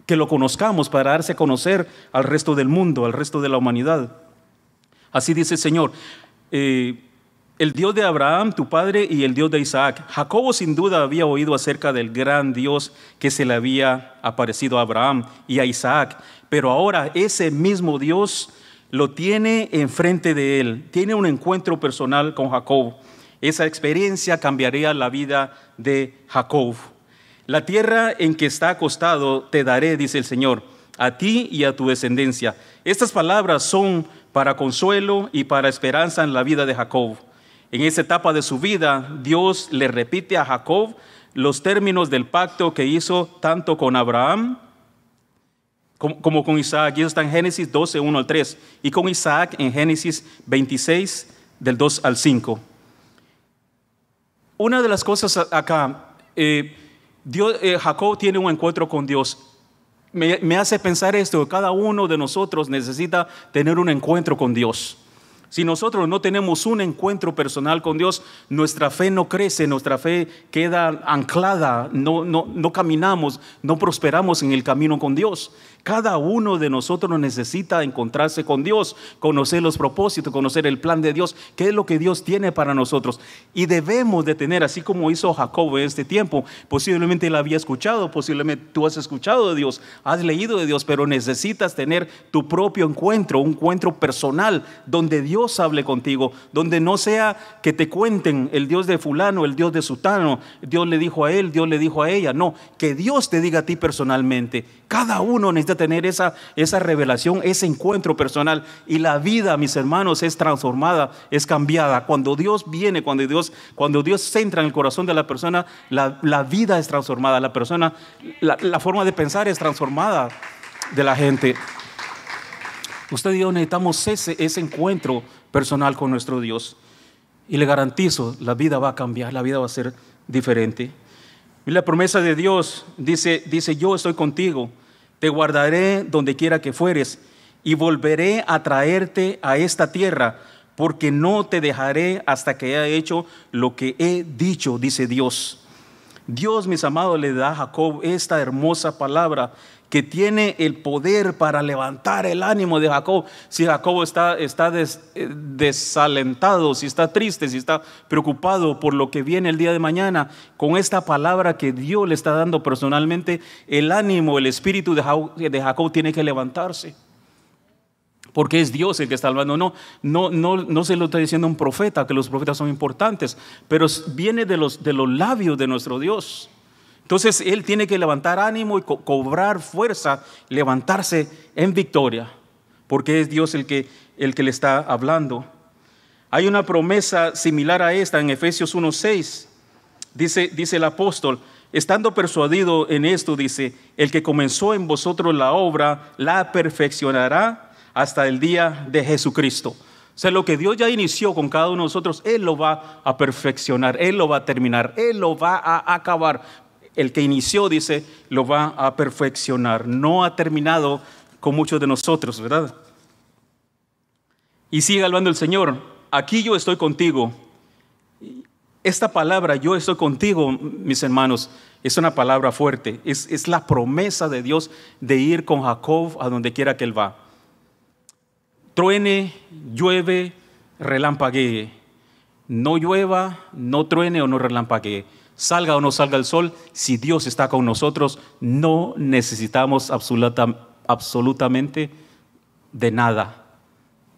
que lo conozcamos, para darse a conocer al resto del mundo, al resto de la humanidad. Así dice el Señor. Eh, el Dios de Abraham, tu padre, y el Dios de Isaac. Jacobo sin duda había oído acerca del gran Dios que se le había aparecido a Abraham y a Isaac, pero ahora ese mismo Dios lo tiene enfrente de él, tiene un encuentro personal con Jacob. Esa experiencia cambiaría la vida de Jacob. La tierra en que está acostado te daré, dice el Señor, a ti y a tu descendencia. Estas palabras son para consuelo y para esperanza en la vida de Jacob. En esa etapa de su vida, Dios le repite a Jacob los términos del pacto que hizo tanto con Abraham como, con Isaac. Y eso está en Génesis 12, 1 al 3. Y con Isaac en Génesis 26, del 2 al 5. Una de las cosas acá, eh, Dios, eh, Jacob tiene un encuentro con Dios. me hace pensar esto, cada uno de nosotros necesita tener un encuentro con Dios. Si nosotros no tenemos un encuentro personal con Dios, nuestra fe no crece, nuestra fe queda anclada, no, no, caminamos, no prosperamos en el camino con Dios. Cada uno de nosotros necesita encontrarse con Dios, conocer los propósitos, conocer el plan de Dios, qué es lo que Dios tiene para nosotros. Y debemos de tener, así como hizo Jacob en este tiempo, posiblemente él había escuchado, posiblemente tú has escuchado de Dios, has leído de Dios, pero necesitas tener tu propio encuentro, un encuentro personal, donde Dios hable contigo, donde no sea que te cuenten el Dios de fulano, el Dios de sutano, Dios le dijo a él, Dios le dijo a ella, no, que Dios te diga a ti personalmente. Cada uno necesita tener esa, esa revelación, ese encuentro personal. Y la vida, mis hermanos, es transformada, es cambiada. Cuando Dios viene, cuando Dios, cuando Dios entra en el corazón de la persona, la, la vida es transformada. La persona, la, la forma de pensar es transformada de la gente. Usted y yo necesitamos ese, ese, encuentro personal con nuestro Dios. Y le garantizo, la vida va a cambiar, la vida va a ser diferente. Y la promesa de Dios dice, dice yo estoy contigo te guardaré donde quiera que fueres y volveré a traerte a esta tierra, porque no te dejaré hasta que haya hecho lo que he dicho, dice Dios. Dios, mis amados, le da a Jacob esta hermosa palabra que tiene el poder para levantar el ánimo de Jacob. Si Jacob está, está eh, desalentado, si está triste, si está preocupado por lo que viene el día de mañana, con esta palabra que Dios le está dando personalmente, el ánimo, el espíritu de Jacob, de Jacob tiene que levantarse. Porque es Dios el que está hablando. No, no, no, no se lo está diciendo un profeta, que los profetas son importantes, pero viene de los, de los labios de nuestro Dios. Entonces él tiene que levantar ánimo y cobrar fuerza, levantarse en victoria, porque es Dios el que, el que le está hablando. Hay una promesa similar a esta en Efesios 1.6. Dice, dice el apóstol, estando persuadido en esto, dice, el que comenzó en vosotros la obra, la perfeccionará hasta el día de Jesucristo. O sea, lo que Dios ya inició con cada uno de nosotros, Él lo va a perfeccionar, Él lo va a terminar, Él lo va a acabar el que inició, dice, lo va a perfeccionar. No ha terminado con muchos de nosotros, ¿verdad? Y sigue hablando el Señor, aquí yo estoy contigo. Esta palabra, yo estoy contigo, mis hermanos, es una palabra fuerte. Es, la promesa de Dios de ir con Jacob a donde quiera que él va. Truene, llueve, relampaguee. No llueva, no truene o no relampaguee salga o no salga el sol, si Dios está con nosotros, no necesitamos absolutamente de nada,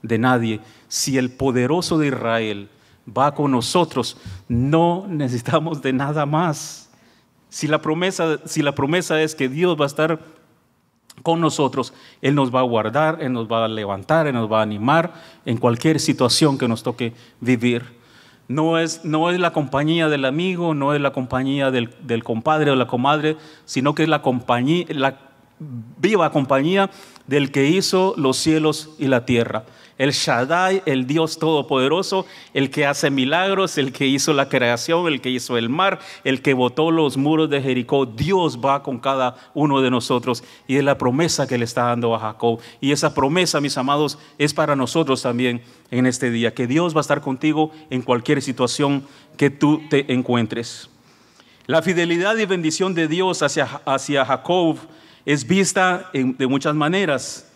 de nadie. Si el poderoso de Israel va con nosotros, no necesitamos de nada más. si la promesa es que Dios va a estar con nosotros, Él nos va a guardar, Él nos va a levantar, Él nos va a animar en cualquier situación que nos toque vivir. No es, la compañía del amigo, no es la compañía del, compadre o la comadre, sino que es la viva compañía del que hizo los cielos y la tierra el Shaddai, el Dios Todopoderoso, el que hace milagros, el que hizo la creación, el que hizo el mar, el que botó los muros de Jericó. Dios va con cada uno de nosotros y es la promesa que le está dando a Jacob. Y esa promesa, mis amados, es para nosotros también en este día, que Dios va a estar contigo en cualquier situación que tú te encuentres. La fidelidad y bendición de Dios hacia, hacia Jacob es vista de muchas maneras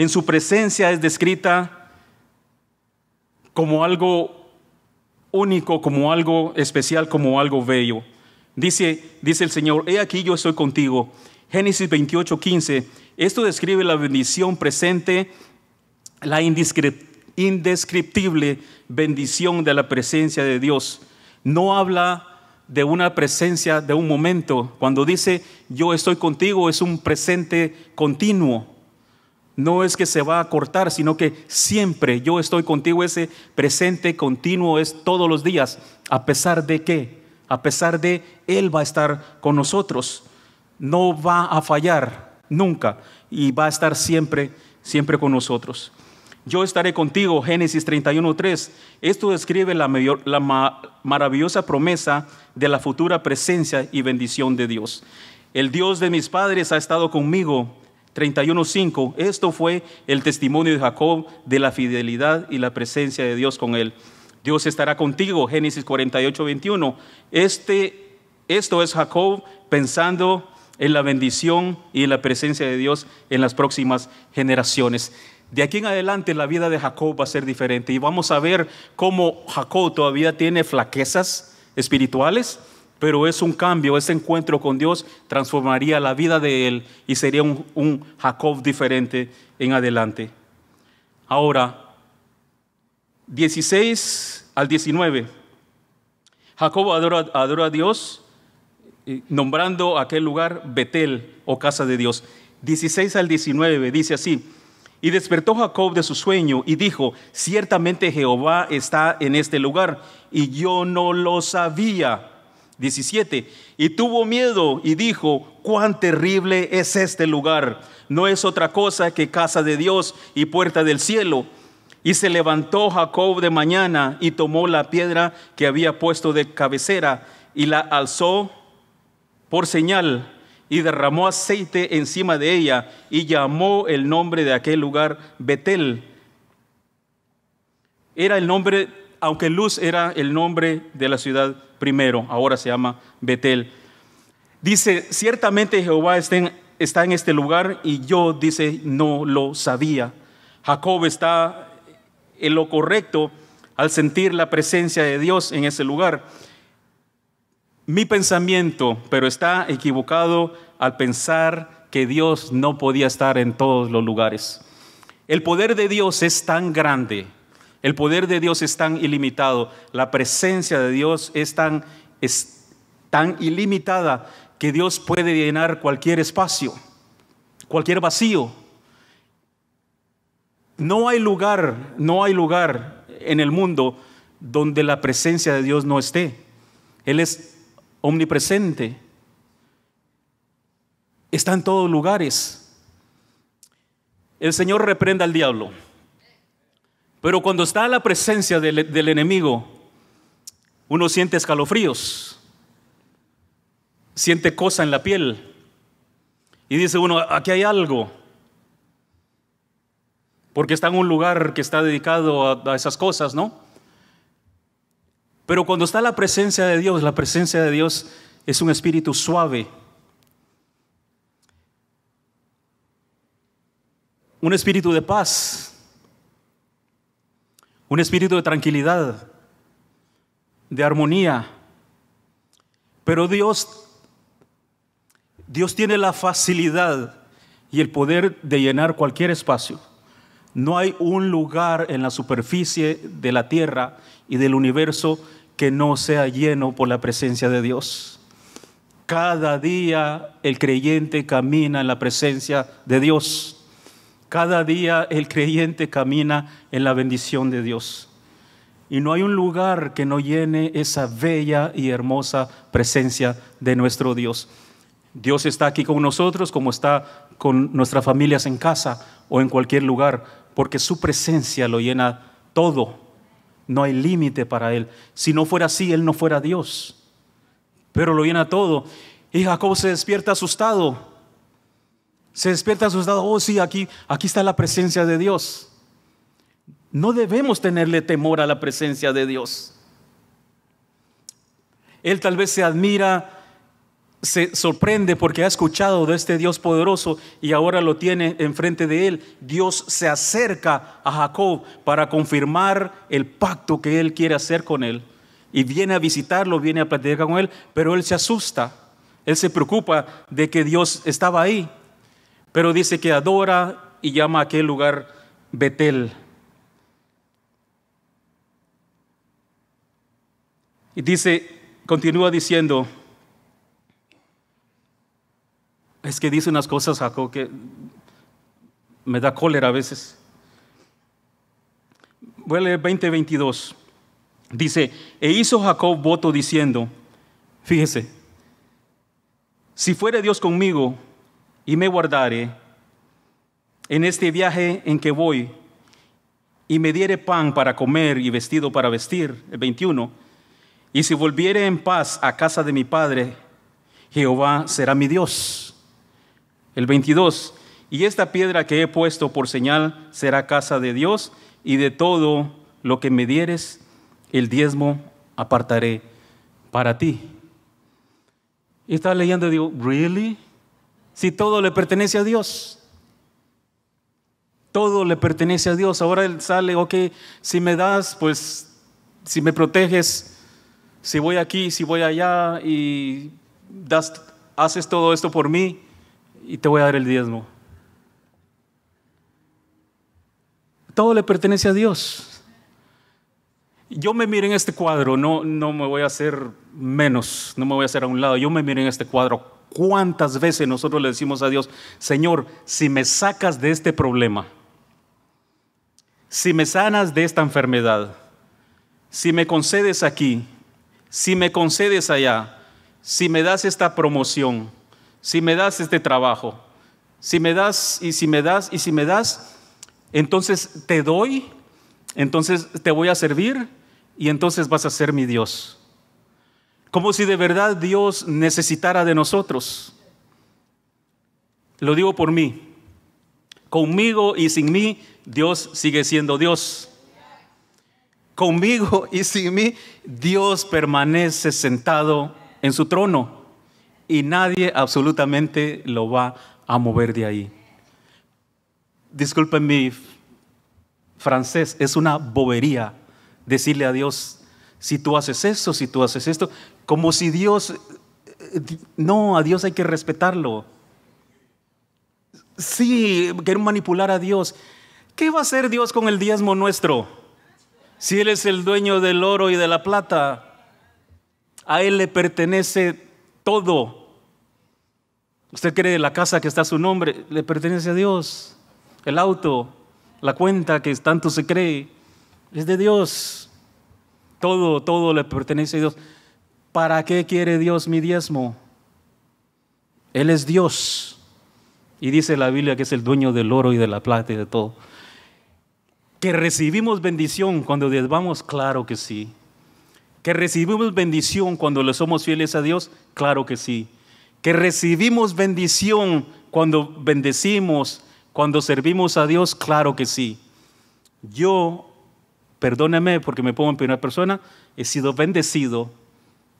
en su presencia es descrita como algo único, como algo especial, como algo bello. Dice, dice el Señor, he aquí yo estoy contigo. Génesis 28, 15. Esto describe la bendición presente, la indescriptible bendición de la presencia de Dios. No habla de una presencia de un momento. Cuando dice yo estoy contigo es un presente continuo no es que se va a cortar, sino que siempre yo estoy contigo, ese presente continuo es todos los días, a pesar de que, a pesar de Él va a estar con nosotros, no va a fallar nunca y va a estar siempre, siempre con nosotros. Yo estaré contigo, Génesis 31.3. Esto describe la, la maravillosa promesa de la futura presencia y bendición de Dios. El Dios de mis padres ha estado conmigo 31.5. Esto fue el testimonio de Jacob de la fidelidad y la presencia de Dios con él. Dios estará contigo. Génesis 48.21, Este, esto es Jacob pensando en la bendición y en la presencia de Dios en las próximas generaciones. De aquí en adelante la vida de Jacob va a ser diferente y vamos a ver cómo Jacob todavía tiene flaquezas espirituales, pero es un cambio, ese encuentro con Dios transformaría la vida de él y sería un, Jacob diferente en adelante. Ahora, 16 al 19, Jacob adora, adora a Dios eh, nombrando aquel lugar Betel o casa de Dios. 16 al 19 dice así, y despertó Jacob de su sueño y dijo, ciertamente Jehová está en este lugar y yo no lo sabía. 17. Y tuvo miedo y dijo, cuán terrible es este lugar. No es otra cosa que casa de Dios y puerta del cielo. Y se levantó Jacob de mañana y tomó la piedra que había puesto de cabecera y la alzó por señal y derramó aceite encima de ella y llamó el nombre de aquel lugar Betel. Era el nombre aunque Luz era el nombre de la ciudad primero, ahora se llama Betel. Dice, ciertamente Jehová está en, este lugar y yo, dice, no lo sabía. Jacob está en lo correcto al sentir la presencia de Dios en ese lugar. Mi pensamiento, pero está equivocado al pensar que Dios no podía estar en todos los lugares. El poder de Dios es tan grande el poder de Dios es tan ilimitado, la presencia de Dios es tan, tan ilimitada que Dios puede llenar cualquier espacio, cualquier vacío. No hay lugar, no hay lugar en el mundo donde la presencia de Dios no esté. Él es omnipresente. Está en todos lugares. El Señor reprenda al diablo. Pero cuando está la presencia del, enemigo, uno siente escalofríos, siente cosa en la piel y dice uno, aquí hay algo, porque está en un lugar que está dedicado a, a esas cosas, ¿no? Pero cuando está la presencia de Dios, la presencia de Dios es un espíritu suave, un espíritu de paz, un espíritu de tranquilidad, de armonía. Pero Dios, Dios tiene la facilidad y el poder de llenar cualquier espacio. No hay un lugar en la superficie de la tierra y del universo que no sea lleno por la presencia de Dios. Cada día el creyente camina en la presencia de Dios. Cada día el creyente camina en la bendición de Dios. Y no hay un lugar que no llene esa bella y hermosa presencia de nuestro Dios. Dios está aquí con nosotros como está con nuestras familias en casa o en cualquier lugar, porque su presencia lo llena todo. No hay límite para Él. Si no fuera así, Él no fuera Dios. Pero lo llena todo. Y Jacob se despierta asustado se despierta asustado, oh sí, aquí, aquí está la presencia de Dios. No debemos tenerle temor a la presencia de Dios. Él tal vez se admira, se sorprende porque ha escuchado de este Dios poderoso y ahora lo tiene enfrente de él. Dios se acerca a Jacob para confirmar el pacto que él quiere hacer con él. Y viene a visitarlo, viene a platicar con él, pero él se asusta, él se preocupa de que Dios estaba ahí. Pero dice que adora y llama a aquel lugar Betel. Y dice, continúa diciendo, es que dice unas cosas, Jacob, que me da cólera a veces. Voy a leer 20:22. Dice, e hizo Jacob voto diciendo, fíjese, si fuere Dios conmigo y me guardaré en este viaje en que voy y me diere pan para comer y vestido para vestir, el 21, y si volviere en paz a casa de mi padre, Jehová será mi Dios. El 22, y esta piedra que he puesto por señal será casa de Dios, y de todo lo que me dieres, el diezmo apartaré para ti. Y estaba leyendo ¿really? si todo le pertenece a Dios? Todo le pertenece a Dios. Ahora él sale, ok, si me das, pues, si me proteges, si voy aquí, si voy allá y haces todo esto por mí y te voy a dar el diezmo. Todo le pertenece a Dios. Yo me miro en este cuadro, no, no me voy a hacer menos, no me voy a hacer a un lado, yo me miro en este cuadro ¿Cuántas veces nosotros le decimos a Dios, Señor, si me sacas de este problema, si me sanas de esta enfermedad, si me concedes aquí, si me concedes allá, si me das esta promoción, si me das este trabajo, si me das y si me das y si me das, entonces te doy, entonces te voy a servir y entonces vas a ser mi Dios como si de verdad Dios necesitara de nosotros. Lo digo por mí. Conmigo y sin mí, Dios sigue siendo Dios. Conmigo y sin mí, Dios permanece sentado en su trono y nadie absolutamente lo va a mover de ahí. Disculpen mi francés, es una bobería decirle a Dios, si tú haces eso, si tú haces esto, como si Dios, eh, no, a Dios hay que respetarlo. Sí, quiero manipular a Dios. ¿Qué va a hacer Dios con el diezmo nuestro? Si Él es el dueño del oro y de la plata, a Él le pertenece todo. Usted cree la casa que está a su nombre, le pertenece a Dios. El auto, la cuenta que tanto se cree, es de Dios. Todo, todo le pertenece a Dios. ¿Para qué quiere Dios mi diezmo? Él es Dios. Y dice la Biblia que es el dueño del oro y de la plata y de todo. Que recibimos bendición cuando diezmamos, claro que sí. Que recibimos bendición cuando le somos fieles a Dios, claro que sí. Que recibimos bendición cuando bendecimos, cuando servimos a Dios, claro que sí. Yo Perdóneme porque me pongo en primera persona, he sido bendecido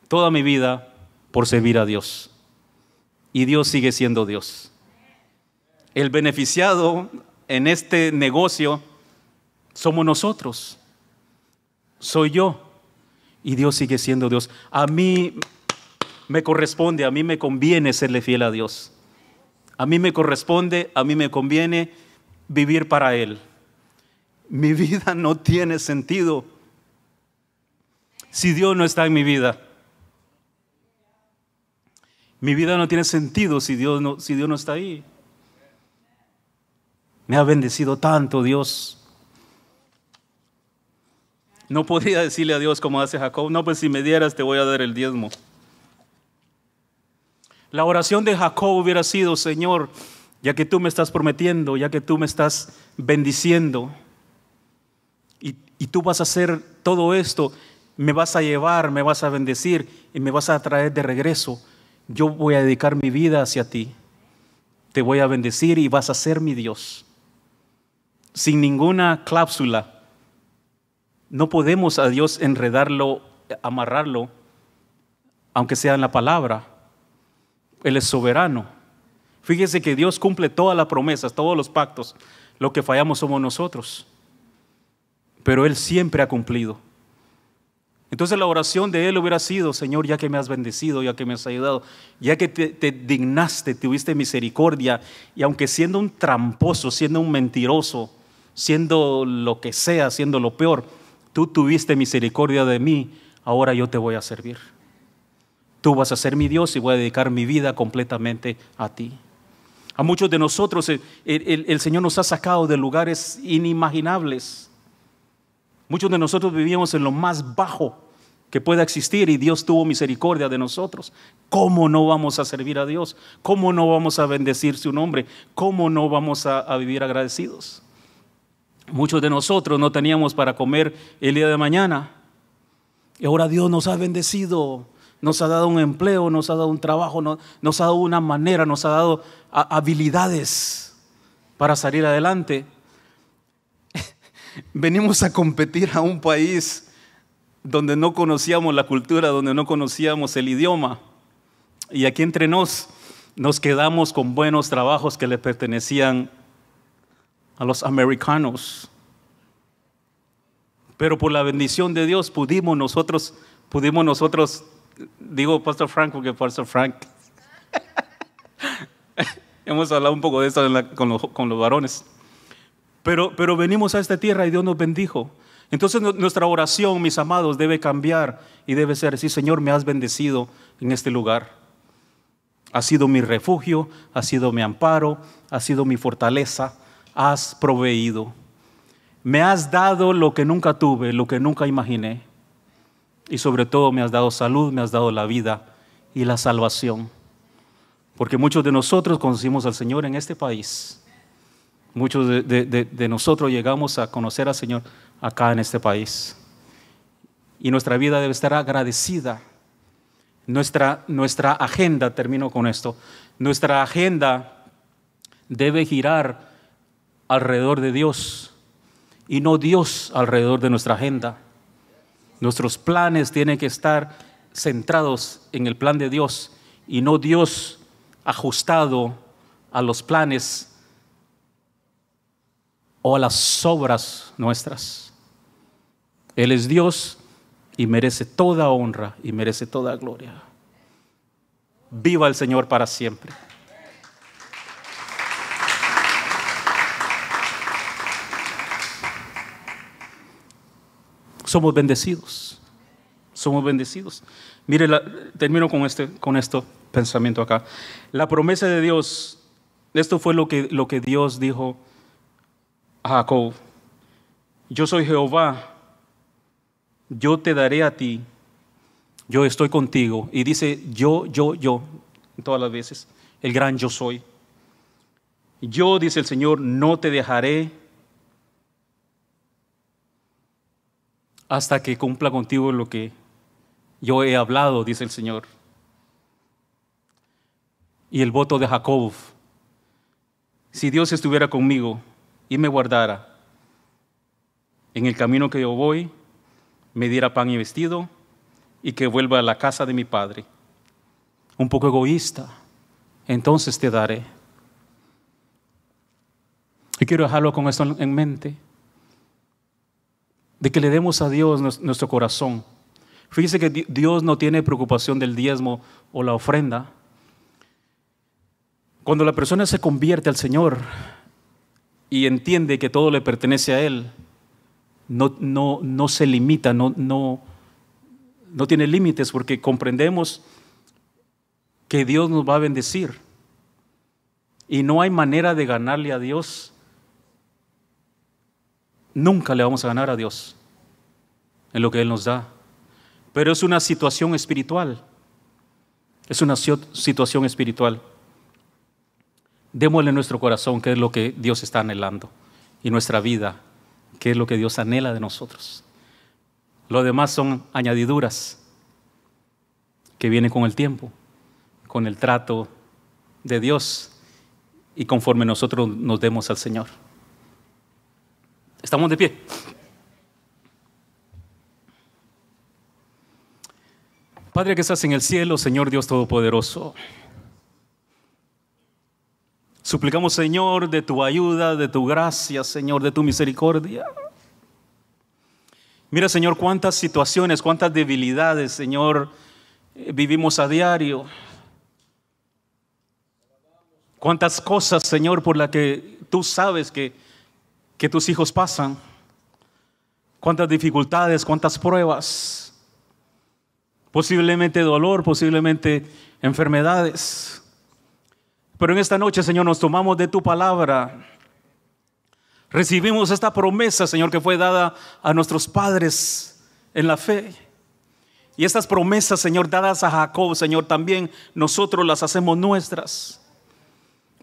toda mi vida por servir a Dios. Y Dios sigue siendo Dios. El beneficiado en este negocio somos nosotros. Soy yo. Y Dios sigue siendo Dios. A mí me corresponde, a mí me conviene serle fiel a Dios. A mí me corresponde, a mí me conviene vivir para Él mi vida no tiene sentido si Dios no está en mi vida. Mi vida no tiene sentido si Dios no, si Dios no está ahí. Me ha bendecido tanto Dios. No podía decirle a Dios como hace Jacob, no, pues si me dieras te voy a dar el diezmo. La oración de Jacob hubiera sido, Señor, ya que tú me estás prometiendo, ya que tú me estás bendiciendo, y tú vas a hacer todo esto, me vas a llevar, me vas a bendecir y me vas a traer de regreso. Yo voy a dedicar mi vida hacia ti. Te voy a bendecir y vas a ser mi Dios. Sin ninguna cláusula. No podemos a Dios enredarlo, amarrarlo, aunque sea en la palabra. Él es soberano. Fíjese que Dios cumple todas las promesas, todos los pactos. Lo que fallamos somos nosotros pero Él siempre ha cumplido. Entonces la oración de Él hubiera sido, Señor, ya que me has bendecido, ya que me has ayudado, ya que te, dignaste, tuviste misericordia, y aunque siendo un tramposo, siendo un mentiroso, siendo lo que sea, siendo lo peor, tú tuviste misericordia de mí, ahora yo te voy a servir. Tú vas a ser mi Dios y voy a dedicar mi vida completamente a ti. A muchos de nosotros eh, el Señor nos ha sacado de lugares inimaginables Muchos de nosotros vivíamos en lo más bajo que pueda existir y Dios tuvo misericordia de nosotros. ¿Cómo no vamos a servir a Dios? ¿Cómo no vamos a bendecir su nombre? ¿Cómo no vamos a, vivir agradecidos? Muchos de nosotros no teníamos para comer el día de mañana. Y ahora Dios nos ha bendecido, nos ha dado un empleo, nos ha dado un trabajo, nos ha dado una manera, nos ha dado habilidades para salir adelante venimos a competir a un país donde no conocíamos la cultura, donde no conocíamos el idioma. Y aquí entre nos nos quedamos con buenos trabajos que le pertenecían a los americanos. Pero por la bendición de Dios pudimos nosotros, pudimos nosotros, digo Pastor Frank porque Pastor Frank, hemos hablado un poco de esto con los varones pero, venimos a esta tierra y Dios nos bendijo. Entonces nuestra oración, mis amados, debe cambiar y debe ser, sí, Señor, me has bendecido en este lugar. Ha sido mi refugio, ha sido mi amparo, ha sido mi fortaleza, has proveído. Me has dado lo que nunca tuve, lo que nunca imaginé. Y sobre todo me has dado salud, me has dado la vida y la salvación. Porque muchos de nosotros conocimos al Señor en este país Muchos de, nosotros llegamos a conocer al Señor acá en este país. Y nuestra vida debe estar agradecida. Nuestra, nuestra agenda, termino con esto, nuestra agenda debe girar alrededor de Dios y no Dios alrededor de nuestra agenda. Nuestros planes tienen que estar centrados en el plan de Dios y no Dios ajustado a los planes o a las obras nuestras. Él es Dios y merece toda honra y merece toda gloria. Viva el Señor para siempre. Somos bendecidos. Somos bendecidos. Mire, termino con este con esto pensamiento acá. La promesa de Dios, esto fue lo que, lo que Dios dijo Jacob, yo soy Jehová, yo te daré a ti, yo estoy contigo. Y dice yo, yo, yo, todas las veces, el gran yo soy. Yo, dice el Señor, no te dejaré hasta que cumpla contigo lo que yo he hablado, dice el Señor. Y el voto de Jacob, si Dios estuviera conmigo, y me guardara. En el camino que yo voy, me diera pan y vestido y que vuelva a la casa de mi padre. Un poco egoísta, entonces te daré. Y quiero dejarlo con esto en mente, de que le demos a Dios nuestro corazón. Fíjese que Dios no tiene preocupación del diezmo o la ofrenda. Cuando la persona se convierte al Señor, y entiende que todo le pertenece a Él, no, no, se limita, no, no, no tiene límites porque comprendemos que Dios nos va a bendecir. Y no hay manera de ganarle a Dios. Nunca le vamos a ganar a Dios en lo que Él nos da. Pero es una situación espiritual. Es una situación espiritual. Démosle nuestro corazón, qué es lo que Dios está anhelando, y nuestra vida, qué es lo que Dios anhela de nosotros. Lo demás son añadiduras que vienen con el tiempo, con el trato de Dios y conforme nosotros nos demos al Señor. Estamos de pie. Padre que estás en el cielo, Señor Dios Todopoderoso. Suplicamos, Señor, de tu ayuda, de tu gracia, Señor, de tu misericordia. Mira, Señor, cuántas situaciones, cuántas debilidades, Señor, eh, vivimos a diario. Cuántas cosas, Señor, por las que tú sabes que, que tus hijos pasan. Cuántas dificultades, cuántas pruebas. Posiblemente dolor, posiblemente enfermedades. Pero en esta noche, Señor, nos tomamos de tu palabra. Recibimos esta promesa, Señor, que fue dada a nuestros padres en la fe. Y estas promesas, Señor, dadas a Jacob, Señor, también nosotros las hacemos nuestras.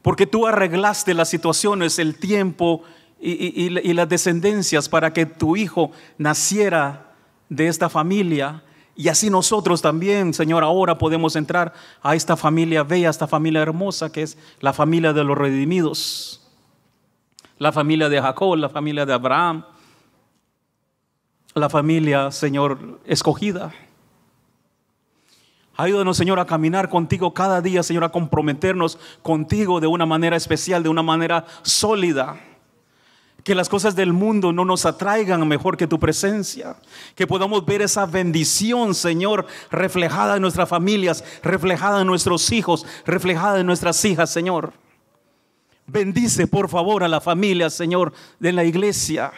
Porque tú arreglaste las situaciones, el tiempo y, las descendencias para que tu hijo naciera de esta familia. Y así nosotros también, Señor, ahora podemos entrar a esta familia bella, esta familia hermosa que es la familia de los redimidos, la familia de Jacob, la familia de Abraham, la familia, Señor, escogida. Ayúdanos, Señor, a caminar contigo cada día, Señor, a comprometernos contigo de una manera especial, de una manera sólida que las cosas del mundo no nos atraigan mejor que tu presencia, que podamos ver esa bendición, Señor, reflejada en nuestras familias, reflejada en nuestros hijos, reflejada en nuestras hijas, Señor. Bendice, por favor, a la familia, Señor, de la iglesia.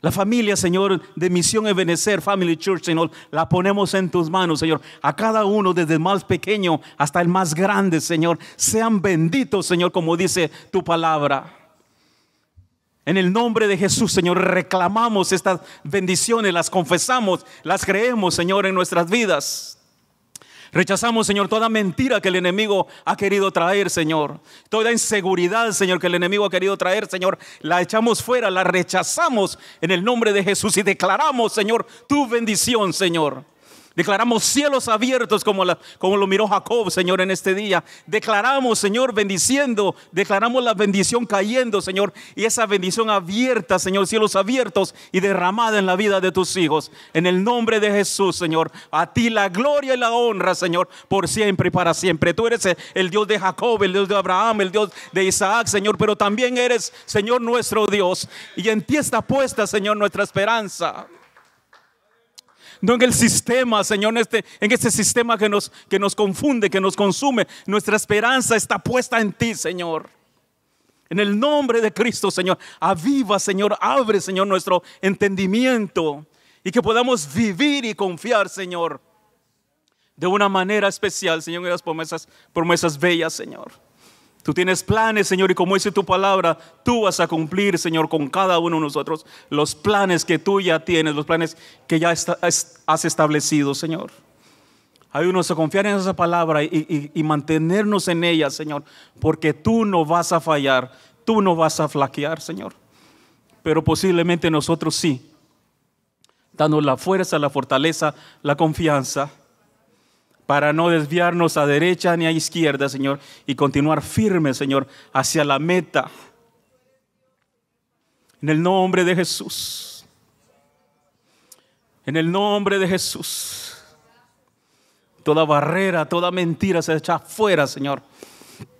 La familia, Señor, de Misión Ebenezer Family Church, Señor, la ponemos en tus manos, Señor. A cada uno, desde el más pequeño hasta el más grande, Señor. Sean benditos, Señor, como dice tu palabra. En el nombre de Jesús, Señor, reclamamos estas bendiciones, las confesamos, las creemos, Señor, en nuestras vidas. Rechazamos, Señor, toda mentira que el enemigo ha querido traer, Señor. Toda inseguridad, Señor, que el enemigo ha querido traer, Señor. La echamos fuera, la rechazamos en el nombre de Jesús y declaramos, Señor, tu bendición, Señor. Declaramos cielos abiertos como, como lo miró Jacob, Señor, en este día. Declaramos, Señor, bendiciendo. Declaramos la bendición cayendo, Señor. Y esa bendición abierta, Señor, cielos abiertos y derramada en la vida de tus hijos. En el nombre de Jesús, Señor. A ti la gloria y la honra, Señor, por siempre y para siempre. Tú eres el Dios de Jacob, el Dios de Abraham, el Dios de Isaac, Señor. Pero también eres, Señor, nuestro Dios. Y en ti está puesta, Señor, nuestra esperanza no en el sistema, Señor, en este, en este sistema que nos, que nos confunde, que nos consume. Nuestra esperanza está puesta en ti, Señor. En el nombre de Cristo, Señor, aviva, Señor, abre, Señor, nuestro entendimiento y que podamos vivir y confiar, Señor, de una manera especial, Señor, en las promesas, promesas bellas, Señor. Tú tienes planes, Señor, y como dice tu palabra, tú vas a cumplir, Señor, con cada uno de nosotros los planes que tú ya tienes, los planes que ya has establecido, Señor. Ayúdanos a confiar en esa palabra y, mantenernos en ella, Señor, porque tú no vas a fallar, tú no vas a flaquear, Señor. Pero posiblemente nosotros sí. Danos la fuerza, la fortaleza, la confianza para no desviarnos a derecha ni a izquierda, Señor, y continuar firme Señor, hacia la meta. En el nombre de Jesús. En el nombre de Jesús. Toda barrera, toda mentira se echa afuera Señor.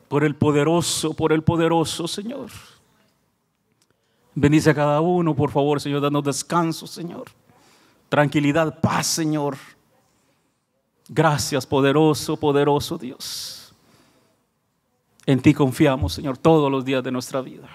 Por el poderoso, por el poderoso, Señor. Bendice a cada uno, por favor, Señor. Danos descanso, Señor. Tranquilidad, paz, Señor. Gracias, poderoso, poderoso Dios. En ti confiamos, Señor, todos los días de nuestra vida.